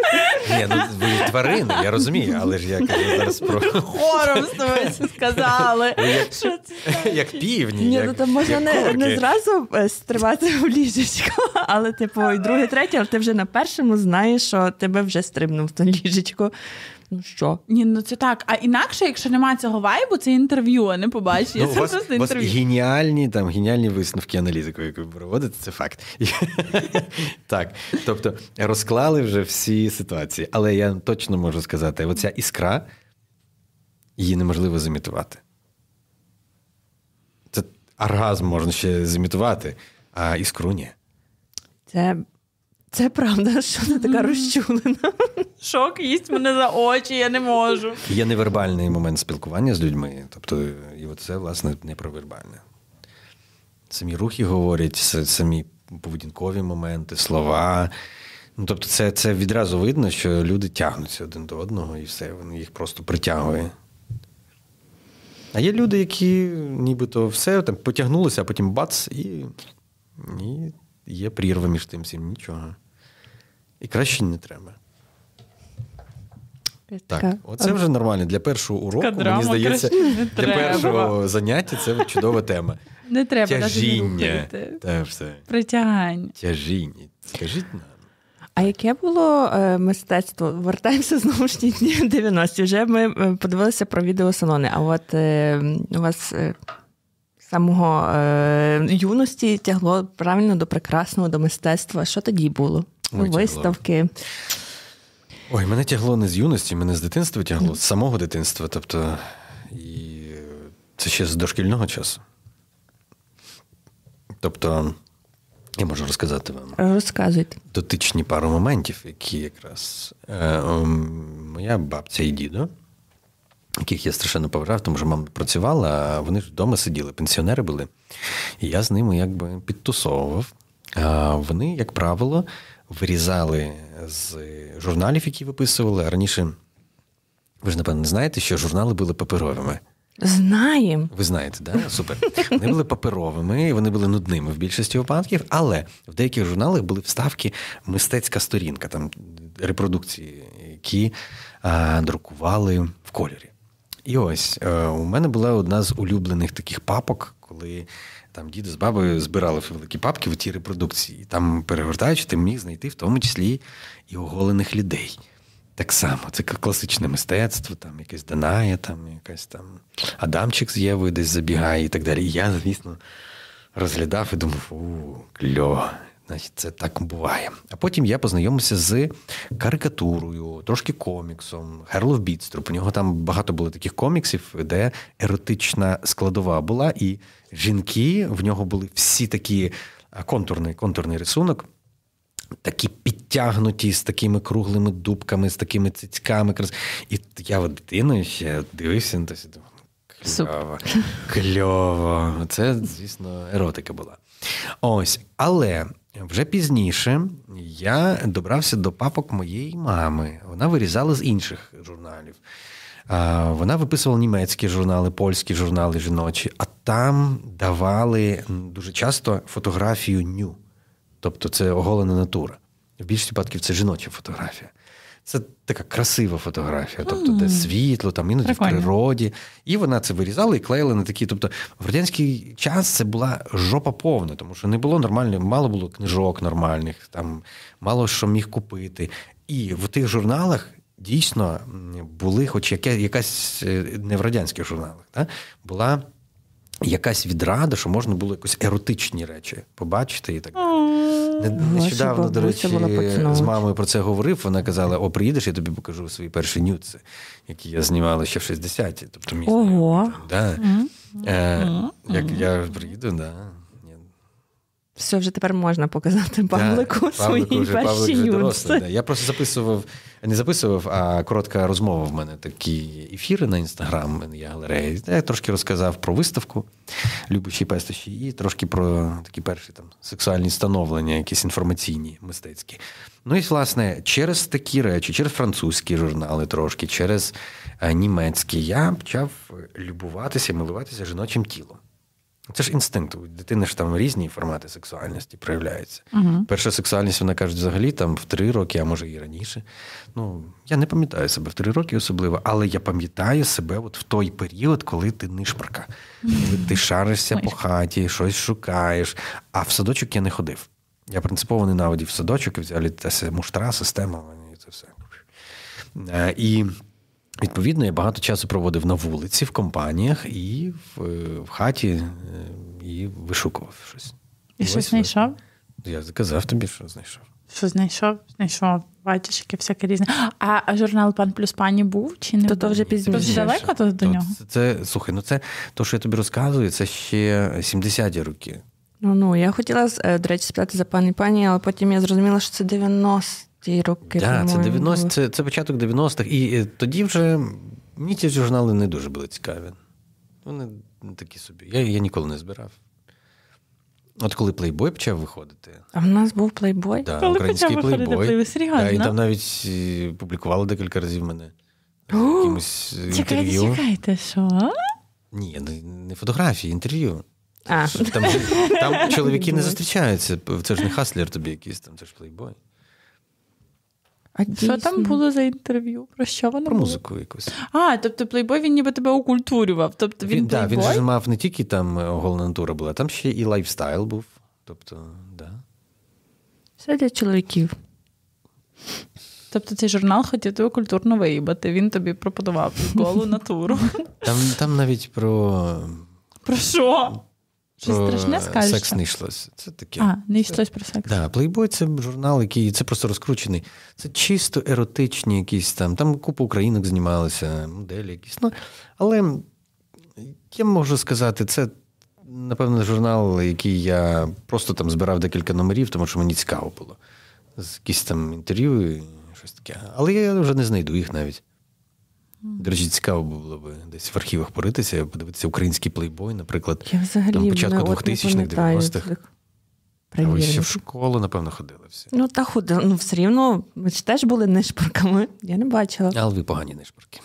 Ні, ну ви тварини, я розумію, але ж я кажу зараз про хором з тобою сказали. Що це Як півні. Ні, ну там можна не не зразу е, стрибати в ліжечко, але типу, і друге, третє, але ти вже на першому знаєш, що тебе вже стрибнув то ліжечко ну що? Ні, ну це так. А інакше, якщо немає цього вайбу, це інтерв'ю, а не побачиш. Ну, це вас, просто інтерв'ю. Вас геніальні там геніальні висновки аналітику, яку ви проводите, це факт. Так. Тобто розклали вже всі ситуації. Але я точно можу сказати: оця іскра, її неможливо зімітувати. Це оргазм можна ще зімітувати, а іскру ні. Це це правда, що ти така розчулена. Шок їсть мене за очі, я не можу. Є невербальний момент спілкування з людьми. Тобто, і це, власне, не про вербальне. Самі рухи говорять, самі поведінкові моменти, слова. Ну, Тобто, це це відразу видно, що люди тягнуться один до одного і все, вони їх просто притягує. А є люди, які нібито все там потягнулися, а потім бац і. і є прірва між тим всім, нічого. І краще не треба. Е, так, так. оце вже нормально. Для першого уроку, драма, мені здається, для першого заняття це чудова тема. Не треба Тяжіння. Та все. Притягання. Тяжіння. Скажіть нам. А яке було е, мистецтво? Вертаємося знову ж ті 90-ті. Вже ми е, подивилися про відеосалони. А от е, у вас е, самого е, юності тягло правильно до прекрасного, до мистецтва. Що тоді було? Ой, Виставки. Тягло. Ой, мене тягло не з юності, мене з дитинства тягло, з самого дитинства. Тобто, і це ще з дошкільного часу. Тобто, я можу розказати вам. Розказуйте. Дотичні пару моментів, які якраз е, моя бабця і дідо яких я страшенно поважав, тому що мама працювала, а вони ж вдома сиділи, пенсіонери були. І я з ними якби підтусовував. А Вони, як правило, вирізали з журналів, які виписували. А раніше, ви ж, напевно, знаєте, що журнали були паперовими. Знаємо. Ви знаєте, да? Супер. Вони були паперовими, вони були нудними в більшості випадків, але в деяких журналах були вставки мистецька сторінка, там репродукції, які а, друкували в кольорі. І ось е, у мене була одна з улюблених таких папок, коли там діди з бабою збирали великі папки в тій репродукції. там, перегортаючи, ти міг знайти в тому числі і оголених людей. Так само, це класичне мистецтво, там якесь Даная, там якась там Адамчик з Євою десь забігає і так далі. І я, звісно, розглядав і думав: у кльо, значить, це так буває. А потім я познайомився з карикатурою, трошки коміксом, Герлов Бідструп. У нього там багато було таких коміксів, де еротична складова була, і жінки в нього були всі такі контурний, контурний рисунок. Такі підтягнуті з такими круглими дубками, з такими цицьками. І я от дитиною ще дивився на ну, це думаю, кльово, кльово. Це, звісно, еротика була. Ось. Але вже пізніше я добрався до папок моєї мами. Вона вирізала з інших журналів. Вона виписувала німецькі журнали, польські журнали жіночі, а там давали дуже часто фотографію ню. Тобто це оголена натура. В більшості випадків це жіноча фотографія. Це така красива фотографія, тобто де світло, там іноді Прикольно. в природі. І вона це вирізала і клеїла на такі. Тобто, в радянський час це була жопа повна, тому що не було нормальних, мало було книжок нормальних, там мало що міг купити. І в тих журналах. Дійсно були, хоч яке, якась е, не в радянських журналах, да, була якась відрада, що можна було якось еротичні речі побачити і так далі. Нещодавно, до речі, з мамою про це говорив. Вона казала: О, приїдеш, я тобі покажу свої перші нюци, які я знімала ще в 60-ті. Тобто місто. Ого. Да. Е, як я приїду, да. Все, вже тепер можна показати Павлику да, свої Павлик вже, перші нюанси. Да. Я просто записував, не записував, а коротка розмова в мене такі ефіри на інстаграм, я галереї. Я трошки розказав про виставку любичі пестощі, і трошки про такі перші там сексуальні становлення, якісь інформаційні, мистецькі. Ну і власне через такі речі, через французькі журнали, трошки, через е, німецькі, я почав любуватися, милуватися жіночим тілом. Це ж інстинкт. У дитини ж там різні формати сексуальності проявляються. Угу. Перша сексуальність, вона кажуть, взагалі там в три роки, а може і раніше. Ну, я не пам'ятаю себе в три роки особливо, але я пам'ятаю себе от в той період, коли ти нишпорка, коли ти шаришся по хаті, щось шукаєш. А в садочок я не ходив. Я принципово ненавидів садочок, взагалі та муштра, система, і це все. Е, і... Відповідно, я багато часу проводив на вулиці, в компаніях і в, е, в хаті е, і вишукував щось. І щось знайшов? Я заказав тобі, що знайшов. Що знайшов? Знайшов. Бачиш, яке всяке різне. А, а журнал Пан Плюс Пані був чи не то то вже пізніше далеко то до нього? Це, це слухай, ну це то, що я тобі розказую, це ще 70-ті роки. Ну ну я хотіла е, до речі спитати за пан і пані, але потім я зрозуміла, що це 90 ті роки. Так, да, Це 90, це, це початок 90-х. І е, тоді вже мені ці журнали не дуже були цікаві. Вони такі собі. Я я ніколи не збирав. От коли плейбой почав виходити. А в нас був плейбой? Да, коли український плейбой. Да, і там навіть е, публікували декілька разів мене. Якимось е, інтерв'ю. Чекайте, чекайте, що? Ні, не фотографії, інтерв'ю. А. Там там чоловіки не зустрічаються. Це ж не хаслер тобі якийсь, там це ж плейбой. А дійсно? Що там було за інтерв'ю? Про що воно? Про музику якусь. А, тобто плейбой, він ніби тебе окультурював. Тобто він, він, да, він же мав не тільки там е, голна натура була, там ще і лайфстайл був. Тобто, да. Все для чоловіків. Тобто цей журнал хотів тебе культурно виїбати. Він тобі пропонував голу натуру. Там там навіть про. Про що? Е, страшне скажеш? Секс не йшлося. Це таке. А, не йшлось про секс. Да, Playboy – це журнал, який це просто розкручений. Це чисто еротичні якісь там. Там купа українок знімалися, моделі якісь. Ну, Але я можу сказати, це. Напевно, журнал, який я просто там збирав декілька номерів, тому що мені цікаво було. З якісь там інтерв'ю, щось таке. Але я вже не знайду їх навіть. До речі, цікаво було б десь в архівах поритися, подивитися український плейбой, наприклад, Я взагалі там початку 2000-х, 90-х. А ви ще в школу, напевно, ходили всі. Ну, та ходила. Ну, все рівно ми ж теж були нишпорками. Я не бачила. Але ви погані нишпорки.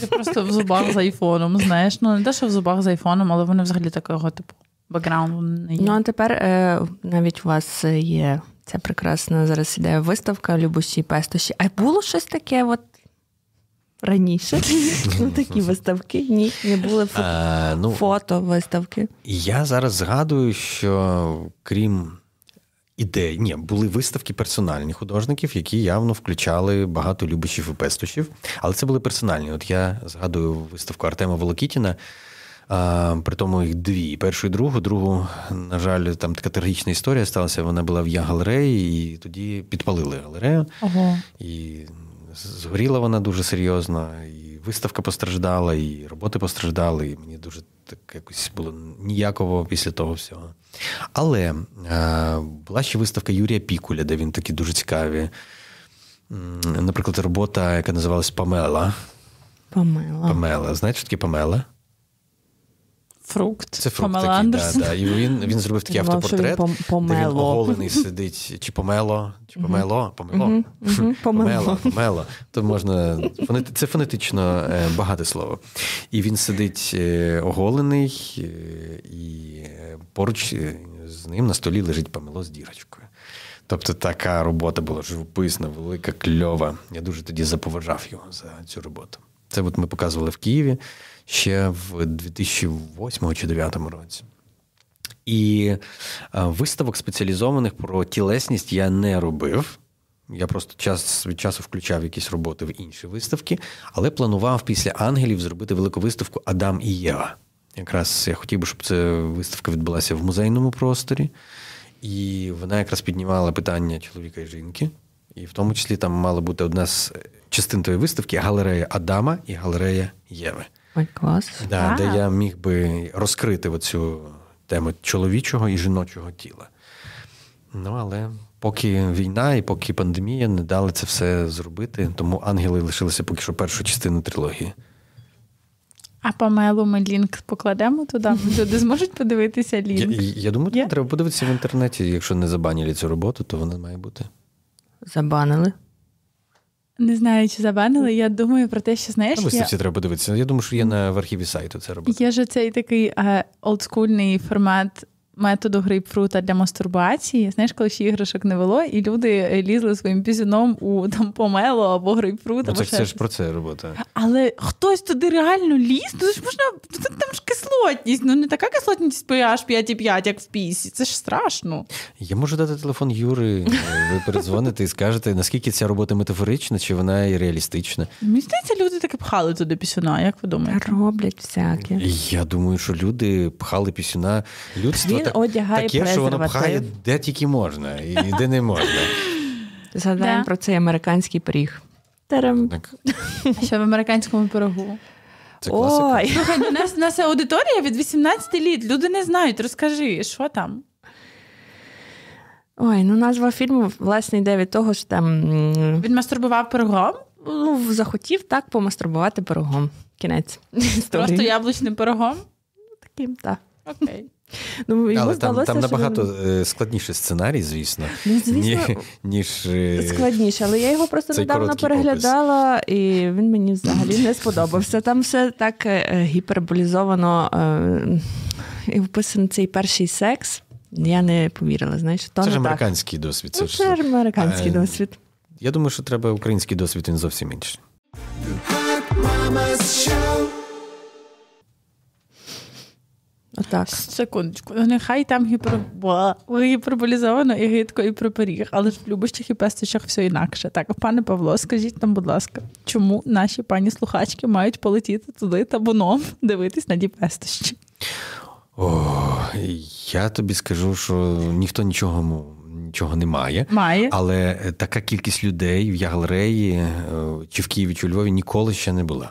Ти просто в зубах з айфоном, знаєш. Ну, не те, що в зубах з айфоном, але вони взагалі такого типу бекграунду не є. Ну, а тепер е, навіть у вас є. ця прекрасна зараз ідея, виставка Любусі пестощі. А було щось таке, от раніше. Ну такі виставки ні, не були а, ну, фото виставки. Я зараз згадую, що крім. Ідеї ні, були виставки персональних художників, які явно включали багато любичів і пестощів. Але це були персональні. От я згадую виставку Артема Волокітіна, а, при тому їх дві: першу і другу. Другу, на жаль, там така трагічна історія сталася. Вона була в Я галереї, і тоді підпалили галерею. Ага. І згоріла вона дуже серйозно, і виставка постраждала, і роботи постраждали, і мені дуже так якось було ніяково після того всього. Але е, була ще виставка Юрія Пікуля, де він такі дуже цікаві. Наприклад, робота, яка називалась Памела. Памела. Памела. Знаєш, що таке Памела? Фрукт. Це фрукт Памела такий, да, да. і він він зробив такий автопортрет, він де він оголений сидить, чи помело, чи помело, помело. Помело, помело. То можна це фонетично е, багате слово. І він сидить е, оголений, е, і поруч з ним на столі лежить помело з дірочкою. Тобто така робота була живописна, велика, кльова. Я дуже тоді заповажав його за цю роботу. Це от ми показували в Києві ще в 2008 чи 2009 році. І е, виставок спеціалізованих про тілесність я не робив. Я просто час від часу включав якісь роботи в інші виставки, але планував після ангелів зробити велику виставку Адам і Єва. Якраз я хотів би, щоб ця виставка відбулася в музейному просторі, і вона якраз піднімала питання чоловіка і жінки. І в тому числі там мала бути одна з частин тої виставки галерея Адама і галерея Єви клас. Да, Де я міг би розкрити оцю тему чоловічого і жіночого тіла. Ну, але поки війна і поки пандемія не дали це все зробити, тому ангели лишилися поки що першу частину трилогії. А помелу ми лінк покладемо туди. Люди зможуть подивитися лінк. Я, я думаю, yeah. треба подивитися в інтернеті. Якщо не забанили цю роботу, то вона має бути. Забанили. Не знаю, чи забанили. Я думаю про те, що знаєш. На виставці я... треба дивитися. Я думаю, що є на в архіві сайту це робити. Є ж цей такий а, е, олдскульний формат методу грейпфрута для мастурбації. Знаєш, коли ще іграшок не було, і люди лізли своїм пізюном у там помело або грейпфрут. Ну, або це, це ж про це робота. Але хтось туди реально ліз, ну ж можна ну, там ж кислотність. Ну не така кислотність pH 5,5, як в пісі. Це ж страшно. Я можу дати телефон Юри. Е, ви передзвоните і скажете, наскільки ця робота метафорична, чи вона і реалістична? Мені здається, люди таки пхали туди пісюна. Як ви думаєте? Роблять всяке. Я думаю, що люди пхали пісюна людство так, одягає таке, презерватив. що воно пхає де тільки можна, і де не можна. Згадаємо да. про цей американський пиріг. Терем. Ще в американському пирогу. Це Ой. Слухай, у ну, нас, у нас аудиторія від 18 літ. Люди не знають. Розкажи, що там? Ой, ну назва фільму, власне, йде від того що там. Він мастурбував пирогом? Ну, захотів так помастурбувати пирогом. Кінець. Просто яблучним пирогом? Таким, так. Окей. Ну, йому Але здалося, там, набагато він... Е, складніший сценарій, звісно, ну, звісно ні, ніж е, складніше. Але я його просто недавно переглядала, опис. і він мені взагалі не сподобався. Там все так е, гіперболізовано і вписаний цей перший секс. Я не повірила. знаєш. То Це ж американський так. досвід. Це, ну, це ж американський а, досвід. Я думаю, що треба український досвід, він зовсім інший. Мама, Так, Секундочку. Ну, нехай там гіпер... гіперболізовано і гидко, і про пиріг, але ж в любищах і пестичах все інакше. Так, пане Павло, скажіть нам, будь ласка, чому наші пані слухачки мають полетіти туди табуном дивитись на ті пестищі? О, Я тобі скажу, що ніхто нічого нічого не має, але е, така кількість людей в Ягалереї е, чи в Києві, чи у Львові ніколи ще не була.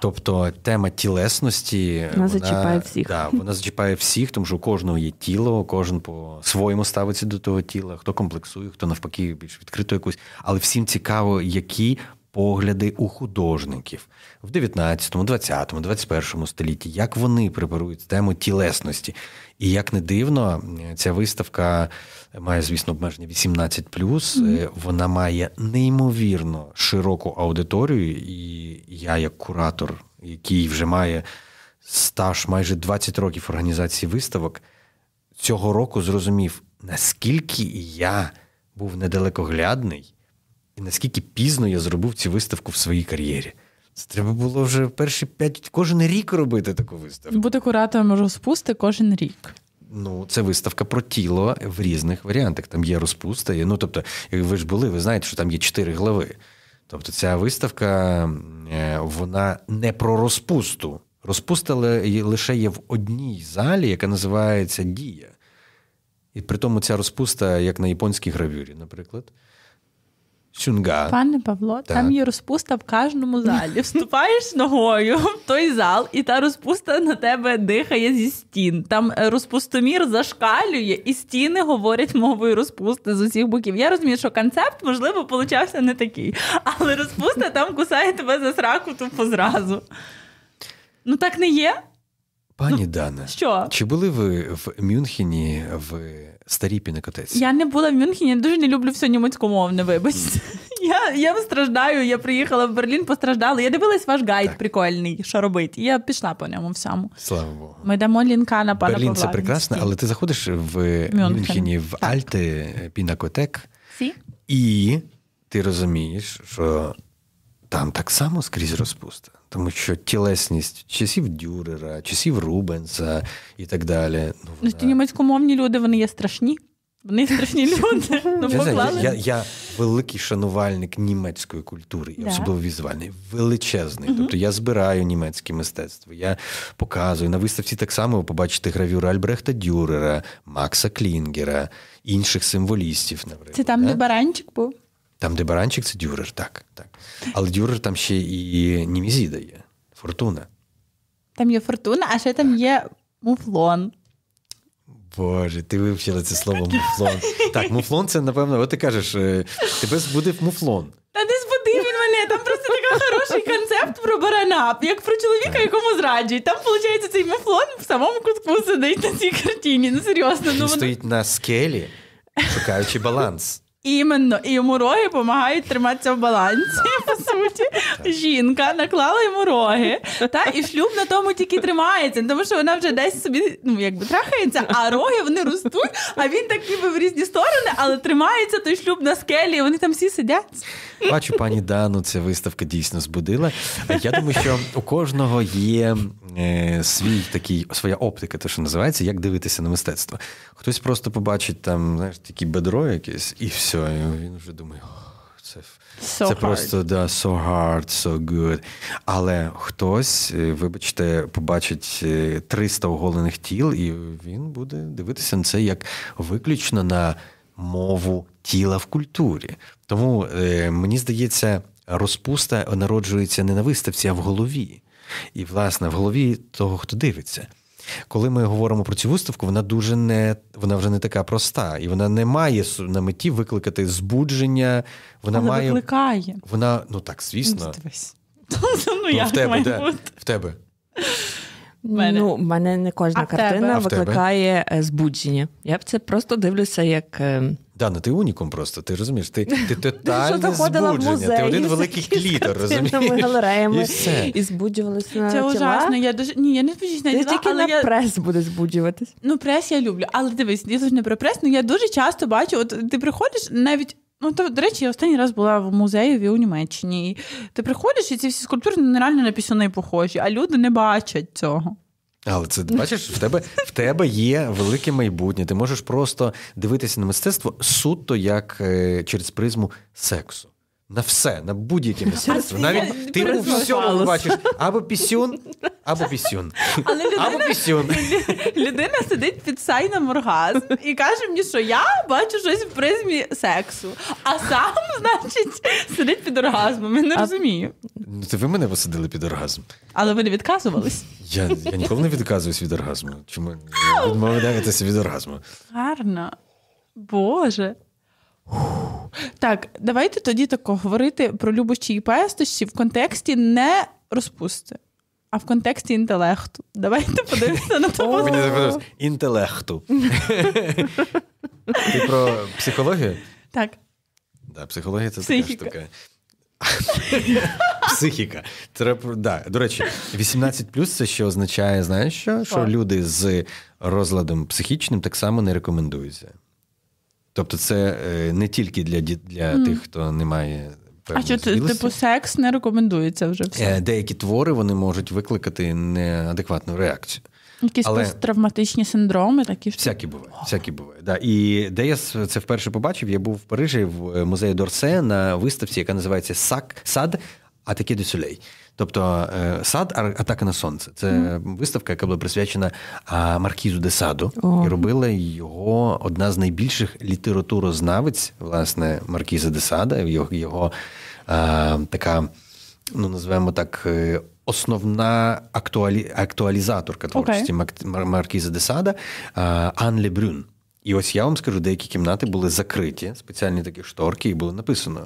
Тобто тема тілесності вона, вона зачіпає всіх. Да, Вона зачіпає всіх, тому що у кожного є тіло, кожен по своєму ставиться до того тіла, хто комплексує, хто навпаки більш відкрито якусь. Але всім цікаво, які погляди у художників в 19, 20, 21 столітті, як вони препарують тему тілесності. І як не дивно, ця виставка має, звісно, обмеження 18 mm-hmm. Е, вона має неймовірно широку аудиторію, і я, як куратор, який вже має стаж майже 20 років організації виставок, цього року зрозумів, наскільки я був недалекоглядний. І наскільки пізно я зробив цю виставку в своїй кар'єрі. Це треба було вже перші п'ять кожен рік робити таку виставку. Бути куратором розпусти кожен рік. Ну, це виставка про тіло в різних варіантах. Там є розпуста. ну тобто, як ви ж були, ви знаєте, що там є чотири глави. Тобто, ця виставка е, вона не про розпусту. Розпуста лише є в одній залі, яка називається Дія. І при тому ця розпуста, як на японській гравюрі, наприклад. Сюнга. Пане Павло, так. там є розпуста в кожному залі. Вступаєш ногою в той зал, і та розпуста на тебе дихає зі стін. Там е, розпустомір зашкалює, і стіни говорять мовою розпусти з усіх боків. Я розумію, що концепт, можливо, получався не такий, але розпуста там кусає тебе за сраку тупо зразу. Ну так не є. Пані ну, Дане, що? чи були ви в Мюнхені в Старі пінекотеці. Я не була в Мюнхені, я дуже не люблю все німецькомовне, вибачте. Я я страждаю, я приїхала в Берлін, постраждала. Я дивилась ваш гайд так. прикольний, що робить. Я пішла по ньому всьому. Слава Богу. Ми дамо лінка на пана Берлін Павла. це прекрасно, але ти заходиш в Мюнхен. Мюнхені в так. Альти Пінакотек, Сі? і ти розумієш, що там так само скрізь розпуста. Тому що тілесність часів Дюрера, часів Рубенса і так далі. Ну, ну вона... Ті німецькомовні люди вони є страшні. Вони страшні люди. Ну, я я, великий шанувальник німецької культури, і особливо візуальний, величезний. Тобто я збираю німецьке мистецтво, я показую на виставці так само ви побачите гравюри Альбрехта Дюрера, Макса Клінгера, інших символістів. наприклад. Це там не баранчик був. Там, де баранчик, це дюрер, так. так. Але дюрер там ще і Німізіда є. Фортуна. Там є фортуна, а ще там є муфлон. Боже, ти вивчила це слово муфлон. Так, муфлон це, напевно, от ти кажеш, е, тебе збудив муфлон. Та не збудив він мене, там просто такий хороший концепт про барана, як про чоловіка, якому зраджують. Там, виходить, цей муфлон в самому кутку сидить на цій картині. Ну серйозно, ну він воно... стоїть на скелі, шукаючи баланс. Іменно і йому роги допомагають триматися в балансі. По суті, жінка наклала йому роги, та і шлюб на тому тільки тримається, тому що вона вже десь собі ну якби трахається, а роги вони ростуть. А він так ніби в різні сторони, але тримається той шлюб на скелі. і Вони там всі сидять. Бачу, пані Дану, ця виставка дійсно збудила. Я думаю, що у кожного є е, свій такий, своя оптика, те, що називається, як дивитися на мистецтво. Хтось просто побачить там, знаєш, такі бедро якесь, і все. і Він вже думає. Це so це просто да, so hard, so good. Але хтось, е, вибачте, побачить 300 е, оголених тіл, і він буде дивитися на це як виключно на мову тіла в культурі. Тому е, мені здається, розпуста народжується не на виставці, а в голові. І, власне, в голові того, хто дивиться. Коли ми говоримо про цю виставку, вона дуже не вона вже не така проста, і вона не має на меті викликати збудження. Вона Але має викликає. Вона ну так, звісно. Ну, ну, ну як в тебе, має бути. в тебе. Мене. Ну, в мене не кожна а картина викликає е, збудження. Я б це просто дивлюся як. Е, Дана, ну ти унікум просто, ти розумієш, ти ти тотально збудження, ти один великий клітор, розумієш? галереями і збуджувалися на Це ужасно, я дуже, ні, я не збуджуюсь на тіла, тільки але на прес буде збуджуватись. Ну, прес я люблю, але дивись, я завжди не про прес, але ну, я дуже часто бачу, от ти приходиш, навіть Ну, то, до речі, я останній раз була в музеї у Німеччині. І ти приходиш, і ці всі скульптури нереально на пісюни похожі, а люди не бачать цього. Але це бачиш, в тебе в тебе є велике майбутнє. Ти можеш просто дивитися на мистецтво суто як е, через призму сексу на все, на будь-яке мистецтво. Навіть ти у всьому бачиш або пісюн, або пісюн. Але людина, або пісюн. людина сидить під сайном оргазм і каже мені, що я бачу щось в призмі сексу, а сам, значить, сидить під оргазмом. Я не розумію. Ну, це ви мене посадили під оргазм. Але ви не відказувались. Я я ніколи не відказуюсь від оргазму. Чому відмовляєтеся від оргазму? Гарно. Боже. Так, давайте тоді тако говорити про любощі і пестощі в контексті не розпусти, а в контексті інтелекту. Давайте подивимося на це. Інтелекту. Ти про психологію? Так. Да, Психологія це така штука. Психіка. да. До речі, 18 плюс це ще означає, знаєш що? Що люди з розладом психічним так само не рекомендуються. Тобто, це е, не тільки для для mm. тих, хто не має. А що типу секс не рекомендується вже все? Е, деякі твори вони можуть викликати неадекватну реакцію. Якісь Але... посттравматичні синдроми, такі всякі буває. Всякі буває. Да. І де я це вперше побачив, я був в Парижі в е, музеї Дорсе на виставці, яка називається Сак Сад, а таке десюлей. Тобто е, сад, атака на сонце. Це виставка, яка була присвячена маркізу де саду, О. і робила його одна з найбільших літературознавиць, власне, маркіза де сада, його, його а, така, ну називаємо так. Е, основна актуалі... актуалізаторка творчості okay. Маркіза де Сада Ан Лебрюн. І ось я вам скажу, деякі кімнати були закриті, спеціальні такі шторки, і було написано: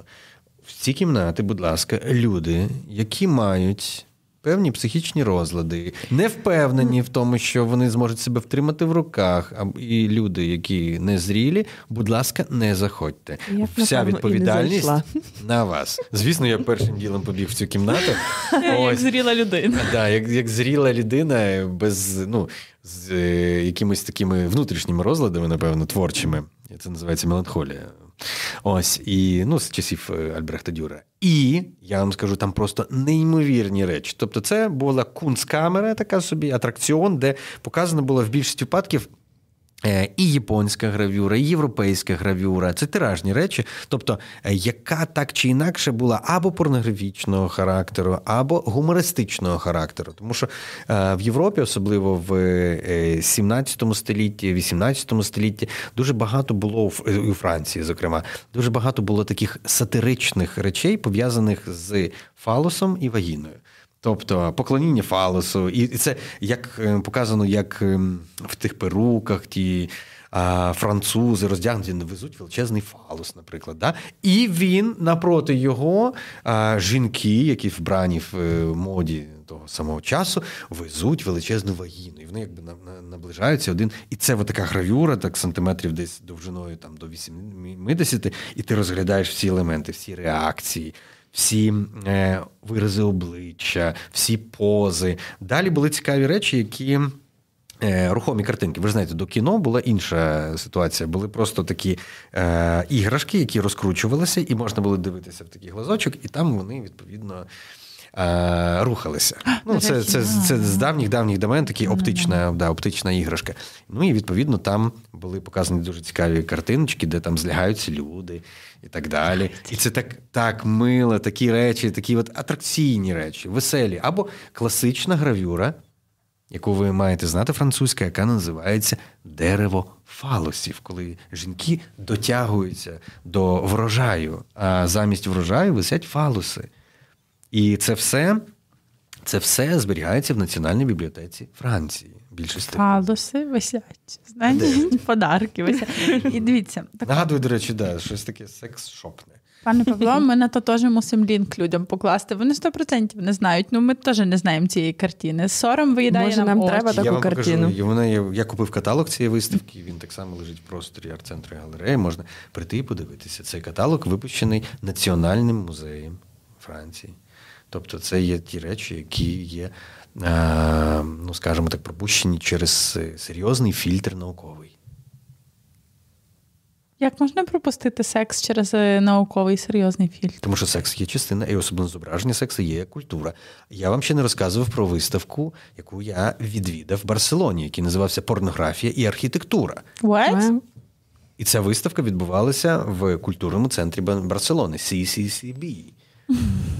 в ці кімнати, будь ласка, люди, які мають. Певні психічні розлади, не впевнені в тому, що вони зможуть себе втримати в руках. А і люди, які не зрілі, будь ласка, не заходьте. Я Вся відповідальність на вас. Звісно, я першим ділом побіг в цю кімнату. Як зріла людина. Да, як як зріла людина, без ну з е, якимись такими внутрішніми розладами, напевно, творчими. Це називається меланхолія. Ось і ну з часів е, Альбрехта Дюра. І я вам скажу, там просто неймовірні речі. Тобто, це була кунсткамера, така собі атракціон, де показано було в більшості випадків Е, і японська гравюра, і європейська гравюра це тиражні речі, тобто, е, яка так чи інакше була або порнографічного характеру, або гумористичного характеру. Тому що е, в Європі, особливо в 17 столітті, 18 столітті, дуже багато було в Франції, зокрема, дуже багато було таких сатиричних речей, пов'язаних з фалосом і вагіною. Тобто поклоніння фалосу, і це як е, показано, як ем, в тих перуках ті а, французи роздягнуті, ну, везуть величезний фалос, наприклад. Да? І він напроти його а, жінки, які вбрані в е, моді того самого часу, везуть величезну вагіну. І вони якби наближаються один. І це така гравюра, так сантиметрів десь довжиною там до 80, і ти розглядаєш всі елементи, всі реакції всі е, вирази обличчя, всі пози. Далі були цікаві речі, які. Е, рухомі картинки. Ви ж знаєте, до кіно була інша ситуація. Були просто такі е, іграшки, які розкручувалися, і можна було дивитися в такий глазочок, і там вони відповідно е, рухалися. Ну, Це це, це з давніх-давніх домен такі оптична да, оптична іграшка. Ну і відповідно там були показані дуже цікаві картиночки, де там злягаються люди і так далі. І це так так мило, такі речі, такі от атракційні речі, веселі. Або класична гравюра, яку ви маєте знати, французька, яка називається дерево фалосів, коли жінки дотягуються до врожаю, а замість врожаю висять фалоси. І це все це все зберігається в Національній бібліотеці Франції. Більшості. Фалоси висять. Знаєте, подарки висять. І дивіться. Так... Нагадую, до речі, да, щось таке секс-шопне. Пане Павло, ми на то теж мусимо лінк людям покласти. Вони 100% не знають. Ну ми теж не знаємо цієї картини. Сором виїдає Може, нам очі. треба таку я вам картину. Покажу. Вона є, я купив каталог цієї виставки. Він так само лежить в просторі арт-центру галереї. Можна прийти і подивитися. Цей каталог випущений Національним музеєм Франції. Тобто, це є ті речі, які є, е, ну скажімо так, пропущені через серйозний фільтр науковий. Як можна пропустити секс через е, науковий серйозний фільтр? Тому що секс є частина, і особливо зображення сексу є культура. Я вам ще не розказував про виставку, яку я відвідав в Барселоні, який називався Порнографія і архітектура. What? І ця виставка відбувалася в культурному центрі Барселони CCCB.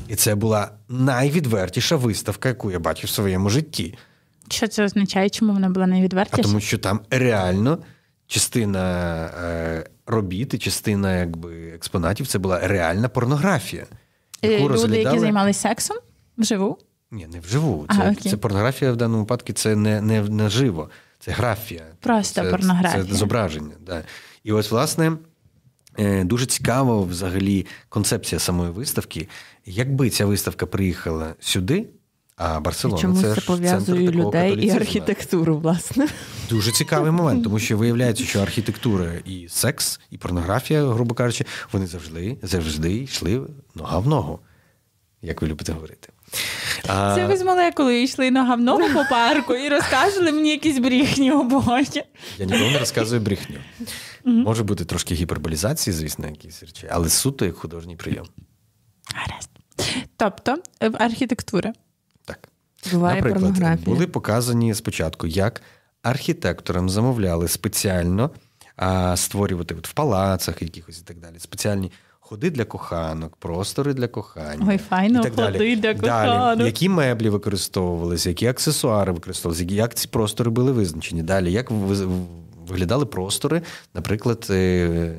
І це була найвідвертіша виставка, яку я бачив в своєму житті. Що це означає? Чому вона була найвідвертіша? А Тому що там реально частина е, робіт і частина якби, експонатів це була реальна порнографія. Е, яку Люди, розглядали... які займалися сексом вживу? Ні, не вживу. Це а, це порнографія в даному випадку, це не не, не живо, це графія. Просто це, порнографія. Це зображення. Да. І ось, власне, Е, дуже цікава взагалі концепція самої виставки. Якби ця виставка приїхала сюди, а Барселона Чому це, це пов'язує людей і архітектуру, власне. Дуже цікавий момент, тому що виявляється, що архітектура і секс, і порнографія, грубо кажучи, вони завжди завжди йшли нога в ногу, як ви любите говорити. А... Це з молекули йшли на гавного по парку і розказували мені якісь брехні обоє. Я ніколи не розказую брехню. Може бути трошки гіперболізації, звісно, якісь речі, але суто як художній прийом. Гаразд. Тобто е, архітектура. Так. Буває Наприклад, були показані спочатку, як архітекторам замовляли спеціально а, створювати от, в палацах якихось і так далі спеціальні ходи для коханок, простори для кохання. Ой, файно, і так ходи далі. для коханок. Далі, Які меблі використовувалися, які аксесуари використовувалися, як ці простори були визначені? Далі, як виглядали простори, наприклад, е,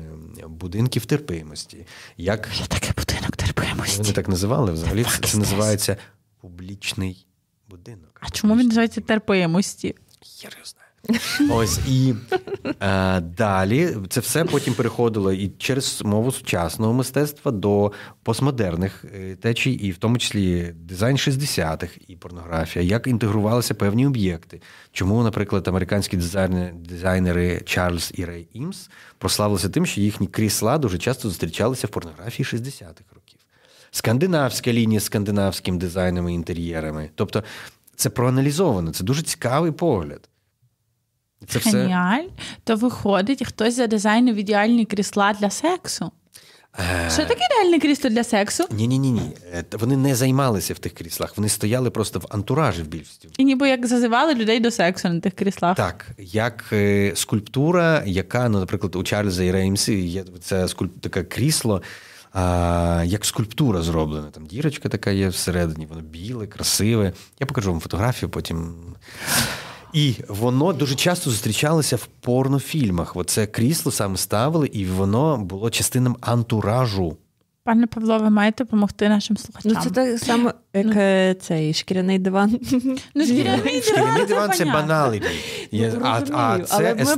будинків терпимості? Як... Є такий будинок терпимості. Вони так називали взагалі. Це, це називається публічний будинок. А чому він називається терпимості? Я знаю. Ось і е, далі це все потім переходило і через мову сучасного мистецтва до постмодерних е, течій, і в тому числі дизайн 60-х і порнографія, як інтегрувалися певні об'єкти. Чому, наприклад, американські дизайнери, Чарльз і Рей Імс прославилися тим, що їхні крісла дуже часто зустрічалися в порнографії 60-х років. Скандинавська лінія з скандинавським дизайном і інтер'єрами. Тобто це проаналізовано, це дуже цікавий погляд. Це Геніаль. Все... То виходить, хтось задизайнив ідеальні крісла для сексу. Е. Що таке реальне крісло для сексу? Ні, ні, ні, ні. Вони не займалися в тих кріслах, вони стояли просто в антуражі в більшості. І ніби як зазивали людей до сексу на тих кріслах. Так, як е, скульптура, яка, ну, наприклад, у Чарльза і Реймсі є це скульп... таке крісло, а, як скульптура зроблена. Там дірочка така є всередині, воно біле, красиве. Я покажу вам фотографію потім. І воно дуже часто зустрічалося в порнофільмах. Оце крісло саме ставили, і воно було частиною антуражу Пане Павло, ви маєте допомогти нашим слухачам. Ну, Це так само, як ну, е, цей шкіряний диван. Ну, Шкіряний диван, диван це банали. Ну, а, а це Але естетика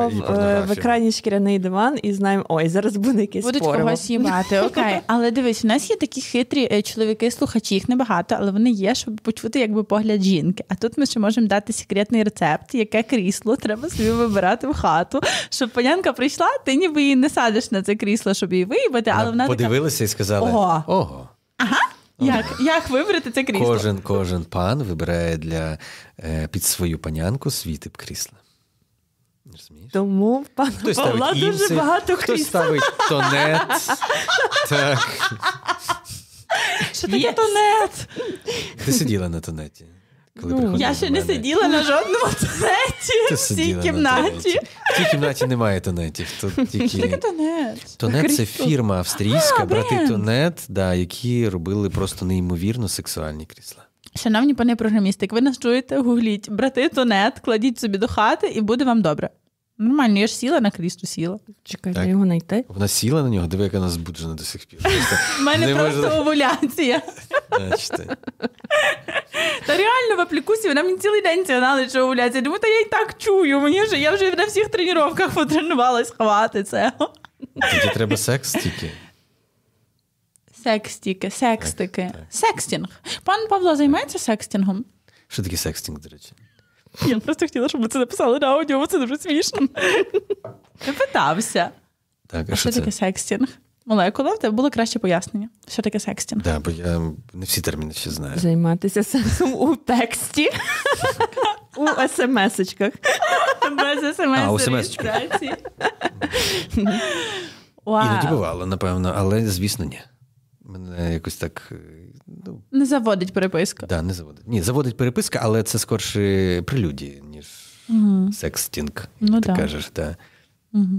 ми бачимо в, е, екрані шкіряний диван і знаємо, ой, зараз буде якийсь Будуть порив. когось їбати. Окей. Але дивись, у нас є такі хитрі е, чоловіки-слухачі, їх небагато, але вони є, щоб почути якби погляд жінки. А тут ми ще можемо дати секретний рецепт, яке крісло треба собі вибирати в хату, щоб панянка прийшла, ти ніби її не садиш на це крісло, щоб її виїбати, але вона подивилися і сказали: Ого. Ого. Ага. Як як вибрати це крісло? Кожен кожен пан вибирає для е, під свою панянку свій тип крісла. Розумієш? Тому в пана хтось дуже імси, багато крісла. Хтось ставить тонет. Так. Що таке тонет? Ти сиділа на тонеті. Коли ну, я ще не сиділа на жодному тонеті в цій кімнаті. В цій кімнаті немає тонетів. Тут тільки... Тонет Тонет це фірма австрійська, а, брати Тонет, да, які робили просто неймовірно сексуальні крісла. Шановні пане програмісти, як ви нас чуєте, гугліть брати тонет, кладіть собі до хати, і буде вам добре. Ну, нормально, я ж сіла на крісло, сіла. Чекай, Так. його знайти. Вона сіла на нього, диви, яка вона збуджена до сих пір. У мене просто овуляція. Та реально в аплікусі вона мені цілий день сигнали, що овуляція. Думаю, та я й так чую. Мені вже я вже на всіх тренуваннях потренувалась ховати це. Тоді треба секс тільки. секс секстики, Так, так. секстінг. Пан Павло займається секстінгом. Що таке секстінг, до речі? Я просто хотіла, щоб ми це написали на аудіо, це дуже смішно. Ти питався. Так, а Що це? таке секстінг? Молекула, в тебе було краще пояснення. Що таке секстінг? Да, бо я не всі терміни ще знаю. Займатися сексом у тексті, у смс-очках. Без смс-реєстрації. Іноді бувало, напевно, але звісно, ні. Мене якось так е, ну... Не заводить переписка. Да, не заводить. Ні, заводить переписка, але це скорше прелюдії, ніж угу. секстінг, ну, ти да. кажеш. Да. Угу.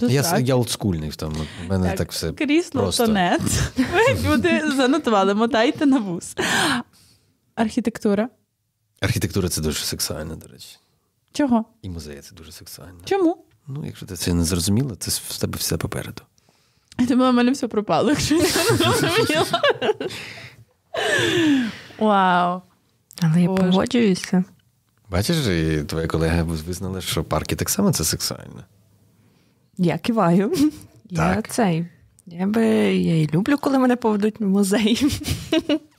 я так. я олдскульний, там у мене так, так все. Крісло просто. тонет. Ви люди занотували, мотайте на вуз. Архітектура. Архітектура це дуже сексуальна, до речі. Чого? І музеї це дуже сексуальна. Чому? Ну, якщо ти це не зрозуміла, це в тебе все попереду. Я думала, в мене все пропало, якщо я не зрозуміла. Вау. Але я погоджуюся. Бачиш, і твої колеги визнали, що парки так само це сексуально. Я киваю. Так. Я цей. Я би я і люблю, коли мене поведуть в музей.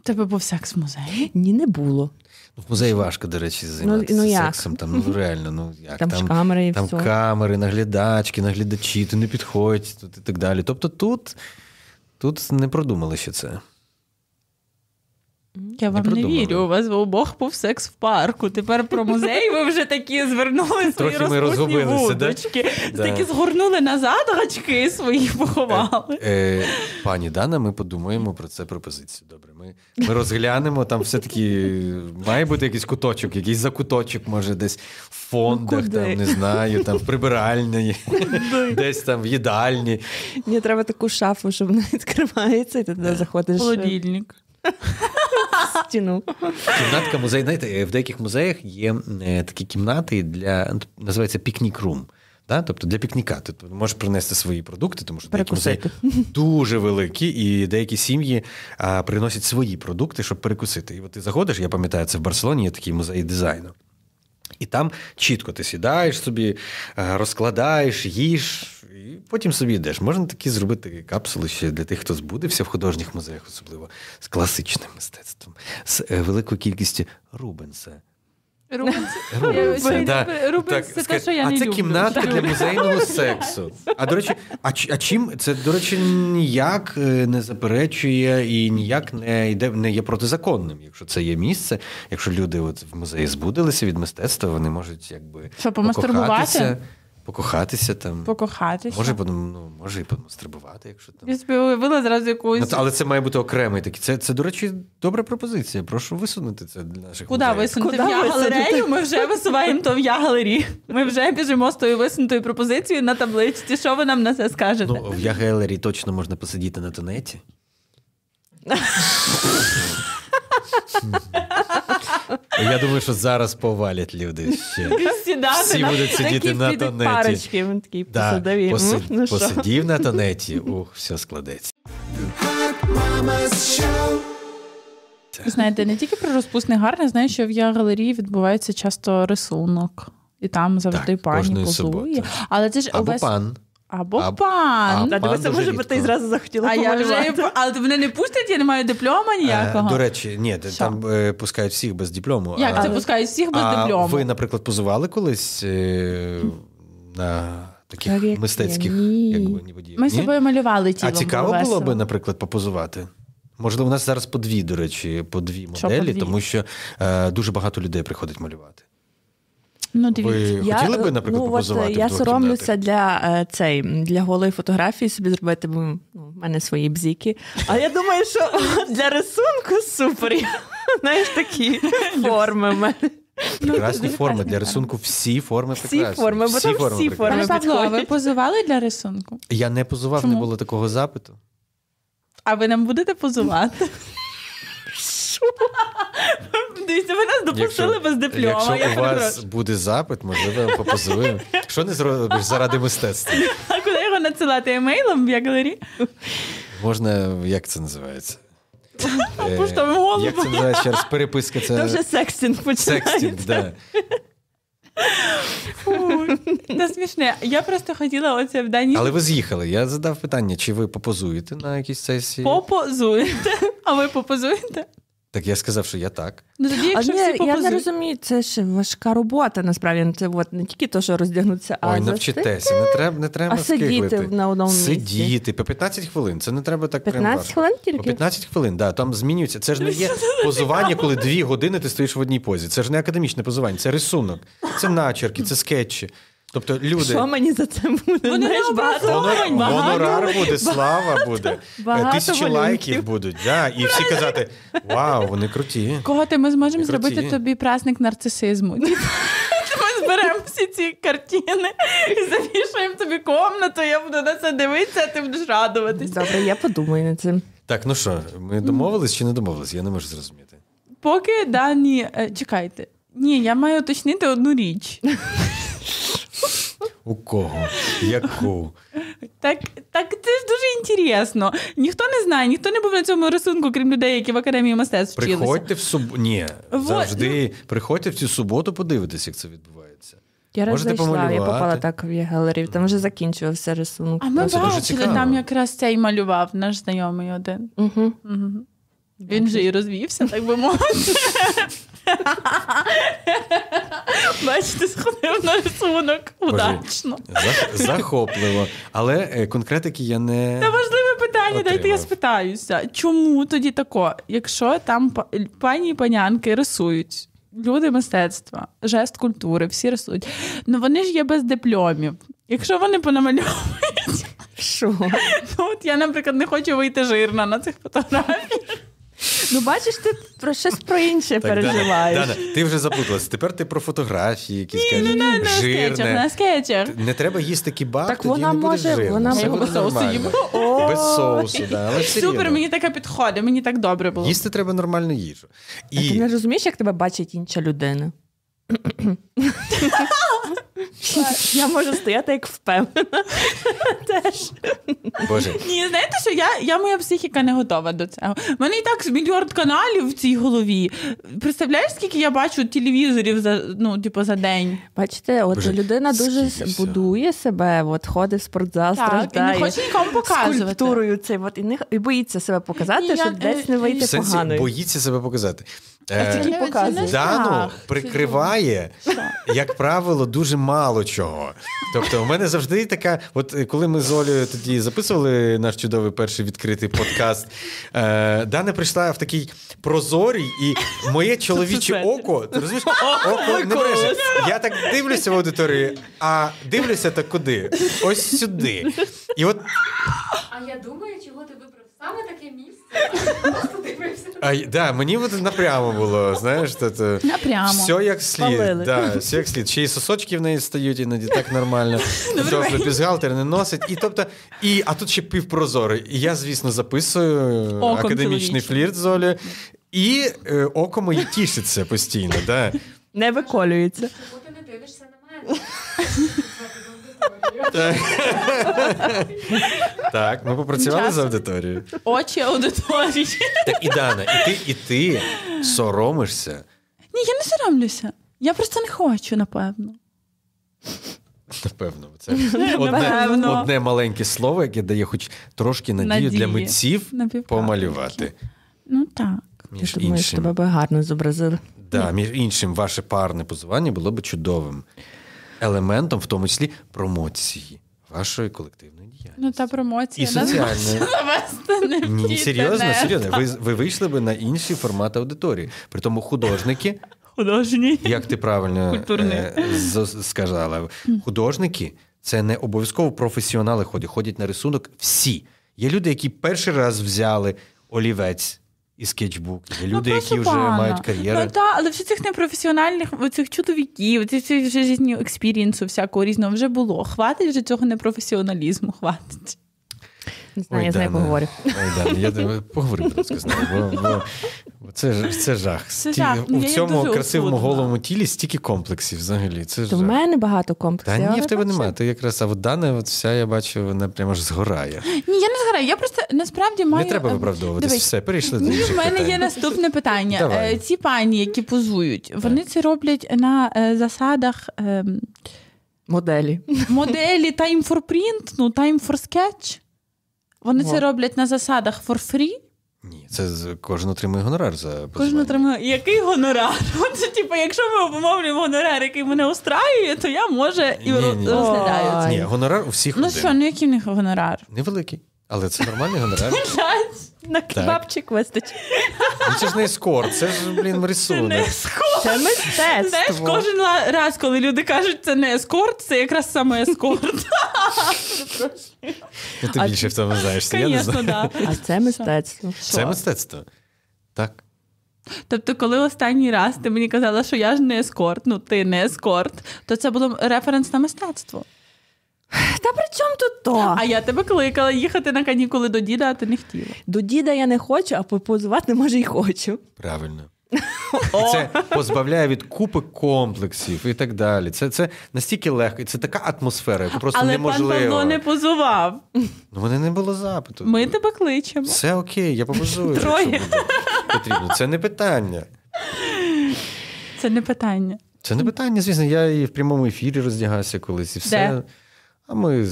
Тебе був секс в музеї? Ні, не було. Ну, в музеї важко, до речі, ну, займатися ну, ну, сексом. Там ну реально, ну як там там камери, і все. камери, наглядачки, наглядачі, ти не підходь тут і так далі. Тобто тут, тут не продумали ще це. Я вам не, не вірю. У вас обох був секс в парку. Тепер про музей ви вже такі звернули свої розпусні вудочки. Да? Такі згорнули назад гачки свої е, поховали. Е, е, Пані Дана, ми подумаємо про це пропозицію. Добре, ми ми розглянемо там. Все таки має бути якийсь куточок, якийсь закуточок, може, десь в фондах, ну, Куди? там не знаю, там в прибиральні, десь там в їдальні. Мені треба таку шафу, щоб вона відкривається, і ти туди е. заходиш. Холодильник. стіну. Кімнатка музей. Знаєте, е, в деяких музеях є е, такі кімнати для ну, називається пікнік-рум. Да? Тобто для пікніка ти можеш принести свої продукти, тому що деякі музеї дуже великі, і деякі сім'ї а, приносять свої продукти, щоб перекусити. І от ти заходиш, я пам'ятаю, це в Барселоні є такий музей дизайну. І там чітко ти сідаєш собі, е, розкладаєш, їш, і потім собі йдеш. Можна такі зробити капсули ще для тих, хто збудився в художніх музеях, особливо з класичним мистецтвом, з е, великою кількістю Рубенса. Рубенс. Це, да. Рубенс так, це те, що я не люблю. А це кімната для музейного сексу. А до речі, а, а чим це, до речі, ніяк е, не заперечує і ніяк не йде, не є протизаконним, якщо це є місце, якщо люди от в музеї збудилися від мистецтва, вони можуть якби. Що, помастурбувати? Покохатися там. Покохатися. Може, ну, може і подмастрибувати, якщо там. Я уявила зразу якусь. Ну, але це має бути окремий такий. Це, це, до речі, добра пропозиція. Прошу висунути це для наших Куди висунути Куда в я Ми вже висуваємо то в Ягалері. Ми вже біжимо з тою висунутою пропозицією на табличці. Що ви нам на це скажете? Ну, в я точно можна посидіти на тонеті. Я думаю, що зараз повалять люди ще. Всі будуть сидіти на тонеті. Ну, ну посидів, на тонеті, ух, все складеться. Знаєте, не тільки про розпусне гарне, знаю, що в я відбувається часто рисунок, і там завжди пані позує. Але це ж Або пан. Або а, пан. А, а пан це може би ти зразу захотіла а Я вже, Але мене не пустять, я не маю диплома е, ніякого. До речі, ні, Що? там е, пускають всіх без диплому. Як а, це пускають всіх без а диплому? Ви, наприклад, позували колись е, на таких так, як мистецьких ні. якби ні Ми з собою малювали тілом. А цікаво було би, наприклад, попозувати? Можливо, у нас зараз по дві, до речі, по дві моделі, по дві? тому що е, дуже багато людей приходить малювати. Ну, дивіться, хотіли би, е, наприклад, ну, от, е, Я соромлюся для е, цей, для голої фотографії собі зробити, бо ну, в мене свої бзіки. А я думаю, що для рисунку супер. Знаєш, такі форми в мене. Ну, прекрасні форми для рисунку. Всі форми всі прекрасні. Форми, бо всі там форми, всі форми Павло, а ви позували для рисунку? Я не позував, Чому? не було такого запиту. А ви нам будете позувати? Дивіться, ви нас допустили без диплома. Якщо я у вас прошу. буде запит, можливо, попозуємо. Що не зробиш заради мистецтва? А куди його надсилати емейлом в Яклері? Можна, як це називається? Пуштовим е, голубом. Як це називається через переписка? Це... вже секстінг починається. Секстінг, да. Фу, Це смішне. Я просто хотіла оце в дані. Але ви з'їхали. Я задав питання, чи ви попозуєте на якійсь сесії? Попозуєте. А ви попозуєте? Так я сказав, що я так. Ну тоді, якщо а всі не, попозив... Я не розумію, це ж важка робота, насправді. Ну, це от, не тільки то, що роздягнутися, а Ой, навчитеся, не треба не треба а сидіти на одному місці. Сидіти по 15 хвилин. Це не треба так 15 прям хвилин тільки? По 15 хвилин, да, там змінюється. Це ж не є позування, коли дві години ти стоїш в одній позі. Це ж не академічне позування, це рисунок, це начерки, це скетчі. Тобто люди що мені за це буде? Вони Знаєш, не багато Гонорар багато, буде, слава буде, е, багато тисячі лайків будуть. Да? І всі казати: Вау, вони круті. Кого ти ми зможемо зробити тобі праздник нарцисизму? Типу, ми зберемо всі ці картини і завішуємо тобі комнату. Я буду на це дивитися, а ти будеш радуватись. Добре, я подумаю над цим. Так, ну що, ми домовились чи не домовились? Я не можу зрозуміти. Поки дані е, чекайте. Ні, я маю уточнити одну річ. У кого? Яку? Так так це ж дуже інтересно. Ніхто не знає, ніхто не був на цьому рисунку, крім людей, які в академії мистецтв вчилися. Приходьте в суб... Ні, вот, завжди ну... приходьте в цю суботу, подивитися, як це відбувається. Я раз зайшла, помалювати. я попала так в галерею, там вже закінчувався рисунок. А ми це бачили, там якраз цей малював наш знайомий один. Угу. Угу. Він же і розвівся, так би мовити. Бачите, сходив на рисунок удачно. Захопливо. Але е, конкретики я не. Це важливе питання, дайте я спитаюся. Чому тоді тако? Якщо там пані і панянки рисують, люди мистецтва, жест культури, всі рисують, ну вони ж є без дипломів. Якщо вони понамальовують. Що? Ну, от я, наприклад, не хочу вийти жирна на цих фотографіях. Ну, бачиш, ти про щось про інше так, переживаєш. Дана, Дана, ти вже заплуталася. Тепер ти про фотографії, якісь Ні, ну, кажеш, не, ну, не, ну, жирне. на скетчах. Не треба їсти кебаб, Так тоді вона не може, жирне. вона Все буде без соусу нормально. Без соусу, да, але Супер, рівно. мені таке підходить, мені так добре було. Їсти треба нормальну їжу. А ти не розумієш, як тебе бачить інша людина? Е, я можу стояти як впевнена. Теж. Боже. Ні, знаєте, що я я моя психіка не готова до цього. У мене і так мільярд каналів в цій голові. Представляєш, скільки я бачу телевізорів за ну, типу, за день? Бачите, от Боже, людина дуже будує себе, от ходить в спортзал, так, страждає. і не хоче нікому показувати. Скульптурою цей, от, і, не, і боїться себе показати, щоб десь е, не вийти погано. Боїться себе показати. Е, показує. Дану прикриває, як правило, дуже мало чого. Тобто, у мене завжди така, от е, коли ми з Олею тоді записували наш чудовий перший відкритий подкаст, е, Дана прийшла в такий прозорій, і моє чоловіче око, ти розумієш, око не бреже. Я так дивлюся в аудиторії, а дивлюся так куди? Ось сюди. І от... А я думаю, чого ти вибрав саме таке місце. А, да, мені от напрямо було, знаєш, це, напрямо. все як слід. Да, все як слід. Ще й сосочки в неї стають, іноді так нормально. Тобто пізгалтер не носить. І, тобто, і, а тут ще півпрозорий. І я, звісно, записую Оком академічний флірт з Олі. І е, око моє тішиться постійно. Да. Не виколюється. Ти не дивишся на мене. Так. ми попрацювали з аудиторією. Очі аудиторії. Так, і Дана, і ти, і ти соромишся. Ні, я не соромлюся. Я просто не хочу, напевно. Напевно, це одне, Напевно. одне маленьке слово, яке дає хоч трошки надію Надії. для митців помалювати. Ну так. Між Ти думаєш, іншим, тебе би гарно зобразили. да, між іншим, ваше парне позування було б чудовим елементом, в тому числі промоції вашої колективної ну, діяльності. Ну та промоція і соціальне ні, серйозно, серйозно. Ви ви вийшли би на інші формати аудиторії. При тому художники, художні, як ти правильно е, з сказала, художники це не обов'язково професіонали ходять. Ходять на рисунок всі. Є люди, які перший раз взяли олівець і скетчбук. Є ну, люди, ну, які вже мають кар'єру, Ну але всі цих непрофесіональних оцих чудовиків, цих вже різні експірієнсу всякого різного вже було. Хватить вже цього непрофесіоналізму, хватить. Не знаю, Ой, я з нею поговорю. Ой, Дана, я поговорю, будь ласка, з нею, бо, бо, це, це жах. Це Ті, ну, У я цьому красивому усмутна. голому тілі стільки комплексів взагалі. Це То в мене багато комплексів. Та ні, в тебе немає. Ти якраз, а от Дана, от вся, я бачу, вона прямо ж згорає. Ні, я не згораю. Я просто насправді маю. Не треба ем, виправдовуватись. Дивись. Все, перейшли до інших В мене питань. є наступне питання. Е, Давай. Ці пані, які позують, вони це роблять на е, засадах. е, Моделі. моделі Time for Print, ну Time for Sketch. Вони це роблять на засадах for free? Ні, це кожен отримує гонорар за позивання. Кожен отримує. Який гонорар? Це типу, якщо ми обмовлюємо гонорар, який мене устраює, то я може і ні, ні. розглядаю. Ні, гонорар у всіх. Ну один. що, ну який в них гонорар? Невеликий. Але це нормальний гонорар? На кебабчик вистачить. Ну, це ж не ескорт, це ж, блін, рисунок. Це мистецтво. Знаєш, кожен раз, коли люди кажуть, це не ескорт, це якраз саме ескорт. Ну, ти більше в тому знаєшся, я не знаю. А це мистецтво. Це мистецтво. Так. Тобто, коли останній раз ти мені казала, що я ж не ескорт, ну ти не ескорт, то це було референс на мистецтво. Та при чому тут то? А я тебе кликала їхати на канікули до діда, а ти не хотіла. До діда я не хочу, а попозувати може й хочу. Правильно. Це позбавляє від купи комплексів і так далі. Це це настільки легко, це така атмосфера, яка просто Але неможливо. Але пан Павло не позував. Ну, мене не було запиту. Ми тебе кличемо. Все окей, я попозую. Троє. Потрібно. Це не питання. Це не питання. Це не питання, звісно. Я і в прямому ефірі роздягаюся колись, і все. Де? А ми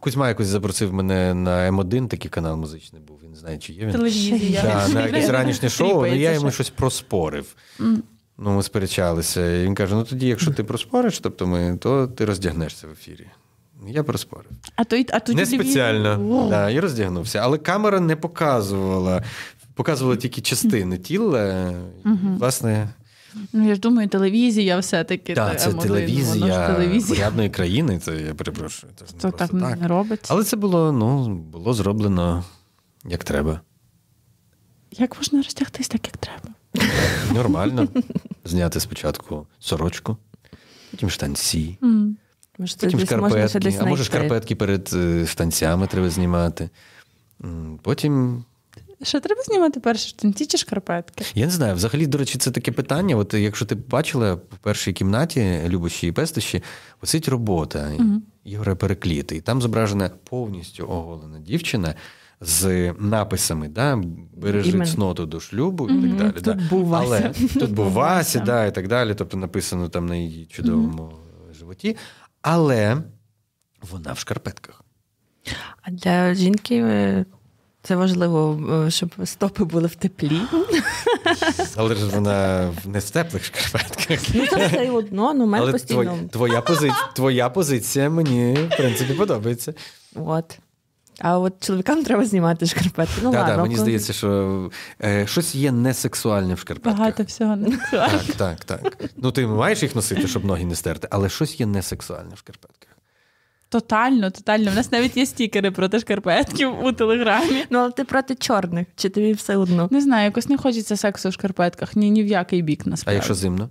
Кузьма якось запросив мене на М1, такий канал музичний був. Він знає, чи є він. Телевізія. Да, на якесь ранішнє шоу, але ну, я йому щось проспорив. Mm. Ну, ми сперечалися. І Він каже: ну тоді, якщо ти проспориш, тобто ми, то ти роздягнешся в ефірі. Я проспорив. А то, а то не спеціально. Wow. Да, і роздягнувся. Але камера не показувала, показувала тільки частини тіла. Mm-hmm. Власне. Ну, я ж думаю, телевізія все-таки. Так, це можливо, телевізія, телевізія країни, то я перепрошую. Це ж так, так не робиться. Але це було ну, було зроблено як треба. Як можна розтягтись так, як треба? Нормально. Зняти спочатку сорочку, потім штанці, mm. Може, потім шкарпетки. А може шкарпетки перед е, штанцями треба знімати. Потім що треба знімати перше штанці чи шкарпетки? Я не знаю. Взагалі, до речі, це таке питання. От якщо ти бачила в першій кімнаті любощі і пестощі, висить робота угу. Ігоря Перекліти. І там зображена повністю оголена дівчина. З написами, да, бережи цноту до шлюбу mm-hmm. і так далі. Тут да. Бувася. Але тут бувася, да, і так далі. Тобто написано там на її чудовому mm-hmm. животі. Але вона в шкарпетках. А для жінки е, це важливо, е, щоб стопи були в теплі. Але ж вона не в теплих шкарпетках. Ну, це все одно, ну мене постійно. Твоя позиція, твоя позиція мені, в принципі, подобається. От. А от чоловікам треба знімати шкарпетки. Ну, Так, мені здається, що е, щось є несексуальне в шкарпетках. Багато всього несексуального. Так, так, так. Ну ти маєш їх носити, щоб ноги не стерти, але щось є несексуальне в шкарпетках. Тотально, тотально. У нас навіть є стікери проти шкарпетків у телеграмі. Ну, але ти проти чорних, чи тобі все одно? Не знаю, якось не хочеться сексу в шкарпетках, ні ні в який бік насправді. А якщо зимно?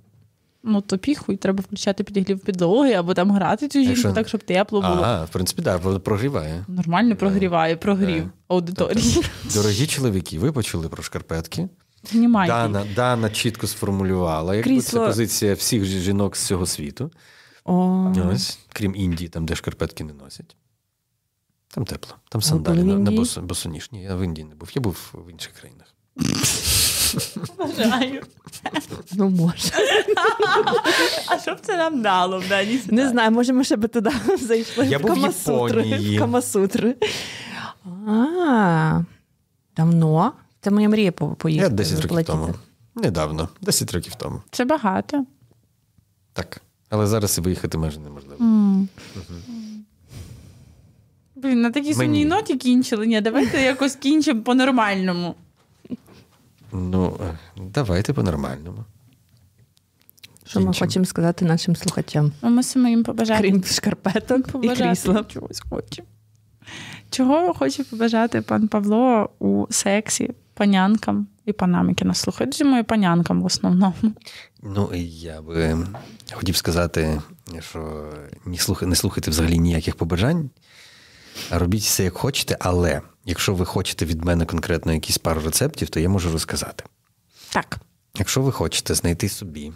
Ну, то піхуй, треба включати підігрів підлоги або там грати цю жінку, так, щоб тепло було. Ага, в принципі, так, да, прогріває. Нормально прогріває, прогрів аудиторії. Тобто, дорогі чоловіки, ви почули про шкарпетки. Дана, Дана чітко сформулювала, як Крісло... це позиція всіх жінок з цього світу. О. Ось, Крім Індії, там, де шкарпетки не носять. Там тепло, там сандалі не на бос, босоніжні. Я в Індії не був, я був в інших країнах. Бажаю. Ну, може. А що б це нам дало в даній Не знаю, може, ми ще би туди зайшли. Я в був Камасутри. в Японії. В Камасутри. А, давно? Це моя мрія поїхати. Я 10 років заплатити. тому. Недавно. 10 років тому. Це багато. Так. Але зараз і виїхати майже неможливо. Mm. uh Блін, на такій сумній ноті кінчили. Ні, давайте якось кінчимо по-нормальному. Ну, е, давайте по-нормальному. Що ми хочемо сказати нашим слухачам? Ми Ми їм побажаємо. Крім шкарпеток побажати і крісла. чогось хочемо. Чого хоче побажати пан Павло у сексі, панянкам і панам, які нас слухають? Думаю, панянкам в основному. Ну, я би хотів сказати, що не слухайте взагалі ніяких побажань. Робіть все, як хочете, але якщо ви хочете від мене конкретно якісь пару рецептів, то я можу розказати. Так. Якщо ви хочете знайти собі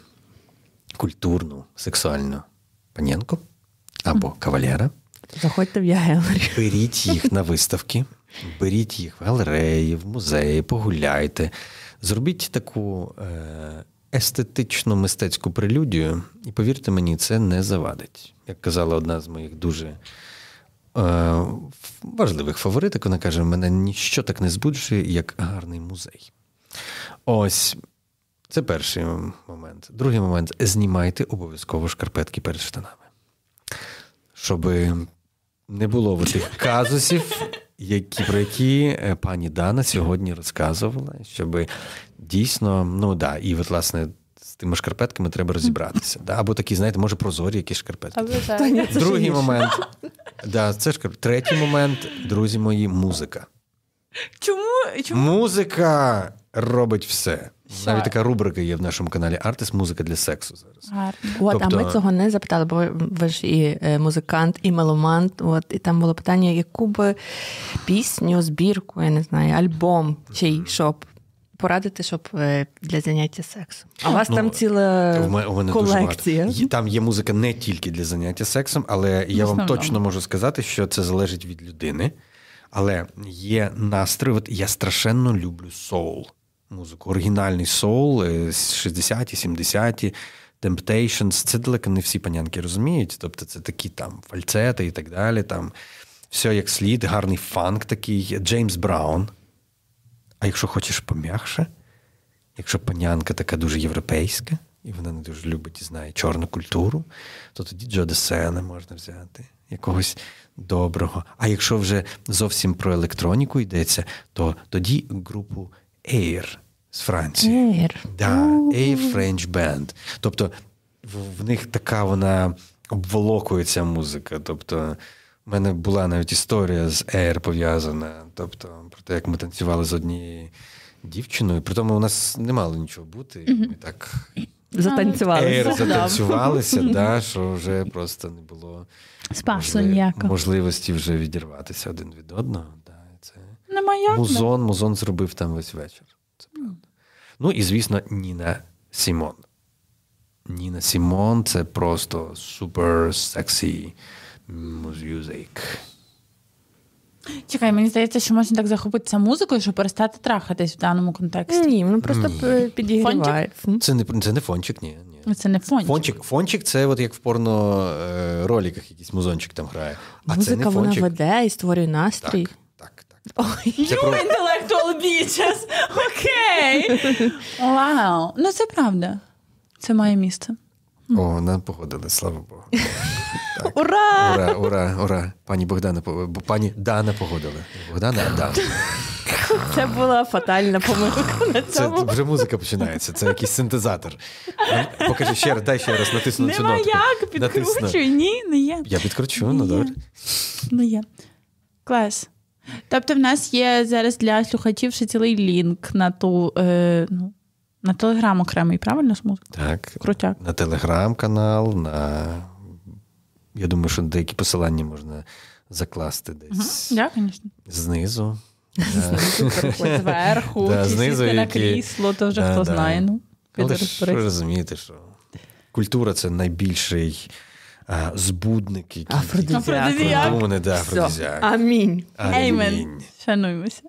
культурну, сексуальну панянку або кавалера. Заходьте в ягелерію. Беріть їх на виставки, беріть їх в галереї, в музеї, погуляйте. Зробіть таку е, естетичну мистецьку прелюдію, і повірте мені, це не завадить. Як казала одна з моїх дуже е, важливих фавориток, вона каже: мене ніщо так не збуджує, як гарний музей. Ось. Це перший момент. Другий момент знімайте обов'язково шкарпетки перед штанами. Щоб не було в тих казусів, які, про які е, пані Дана сьогодні розказувала, щоб дійсно, ну да, і от, власне. З тими шкарпетками треба розібратися. Да? Або такі, знаєте, може, прозорі якісь шкарпетки. Або Другий момент. Да, це шкарп... Третій момент, друзі мої, музика. Чому? Чому? Музика робить все. Навіть така рубрика є в нашому каналі Артис музика для сексу зараз. От, тобто... А ми тобто цього не запитали, бо ви ж і е, музикант, і меломант. От і там було питання, яку би пісню, збірку, я не знаю, альбом чи щоб порадити, щоб е, для заняття сексом. А у вас ну, там ціла в мене, в мене колекція. Дуже там є музика не тільки для заняття сексом, але я вам точно можу сказати, що це залежить від людини. Але є настрій. От я страшенно люблю соул музику. Оригінальний соул, 60-ті, е, 70-ті, Temptations. Це далеко не всі панянки розуміють. Тобто це такі там фальцети і так далі. Там Все як слід, гарний фанк такий. Джеймс Браун. А якщо хочеш пом'якше, якщо панянка така дуже європейська, і вона не дуже любить і знає чорну культуру, то тоді Джо Десена можна взяти якогось доброго. А якщо вже зовсім про електроніку йдеться, то тоді групу Air з Франції. Air. Да, Air French Band. Тобто в них така вона обволокується музика. Тобто, в мене була навіть історія з Air пов'язана. Тобто, про те, як ми танцювали з однією дівчиною. При тому у нас не мало нічого бути. Ми так Затанцювалися. Air затанцювалися, да, що вже просто не було Спасу можливості вже відірватися один від одного немає. Музон Музон зробив там весь вечір. Це правда. Ну і звісно, Ніна Сімон. Ніна Сімон це просто супер сексі музик. Чекай, мені здається, що можна так захопитися музикою, щоб перестати трахатись в даному контексті. Ні, воно просто ні. Це не це не фончик, ні. ні. Ну, це не фончик. Фончик фончик це от як в порно е, роліках якийсь музончик там грає. А Музика це не фончик. вона веде і створює настрій. Так. Ой, you intellectual bitches! Окей! Вау! Ну це правда. Це має місце. О, нам погодили, слава Богу. Ура! Ура, ура, ура! Пані Богдана пані Дана погодила. Богдана Дана. Це була фатальна помилка. на цьому. Це вже музика починається, це якийсь синтезатор. Ну, покажи ще раз, дай ще раз натисну Нема цю нотку. Нема як, підкручую? Натисну. ні, не є. Я підкручу, ну добре. Не є. Клас. Тобто, в нас є зараз для слухачів ще цілий лінк на ту е, ну, на телеграм окремий, правильно смузик? Так. Крутяк. На телеграм-канал, на я думаю, що деякі посилання можна закласти десь угу. да, знизу. Зверху, сісти на крісло, то вже хто знає. Ну, Але розумієте, що культура це найбільший збудник, який Афродизіак. Афродизіак. Да, Амінь. Амінь. Амінь. Шануймося.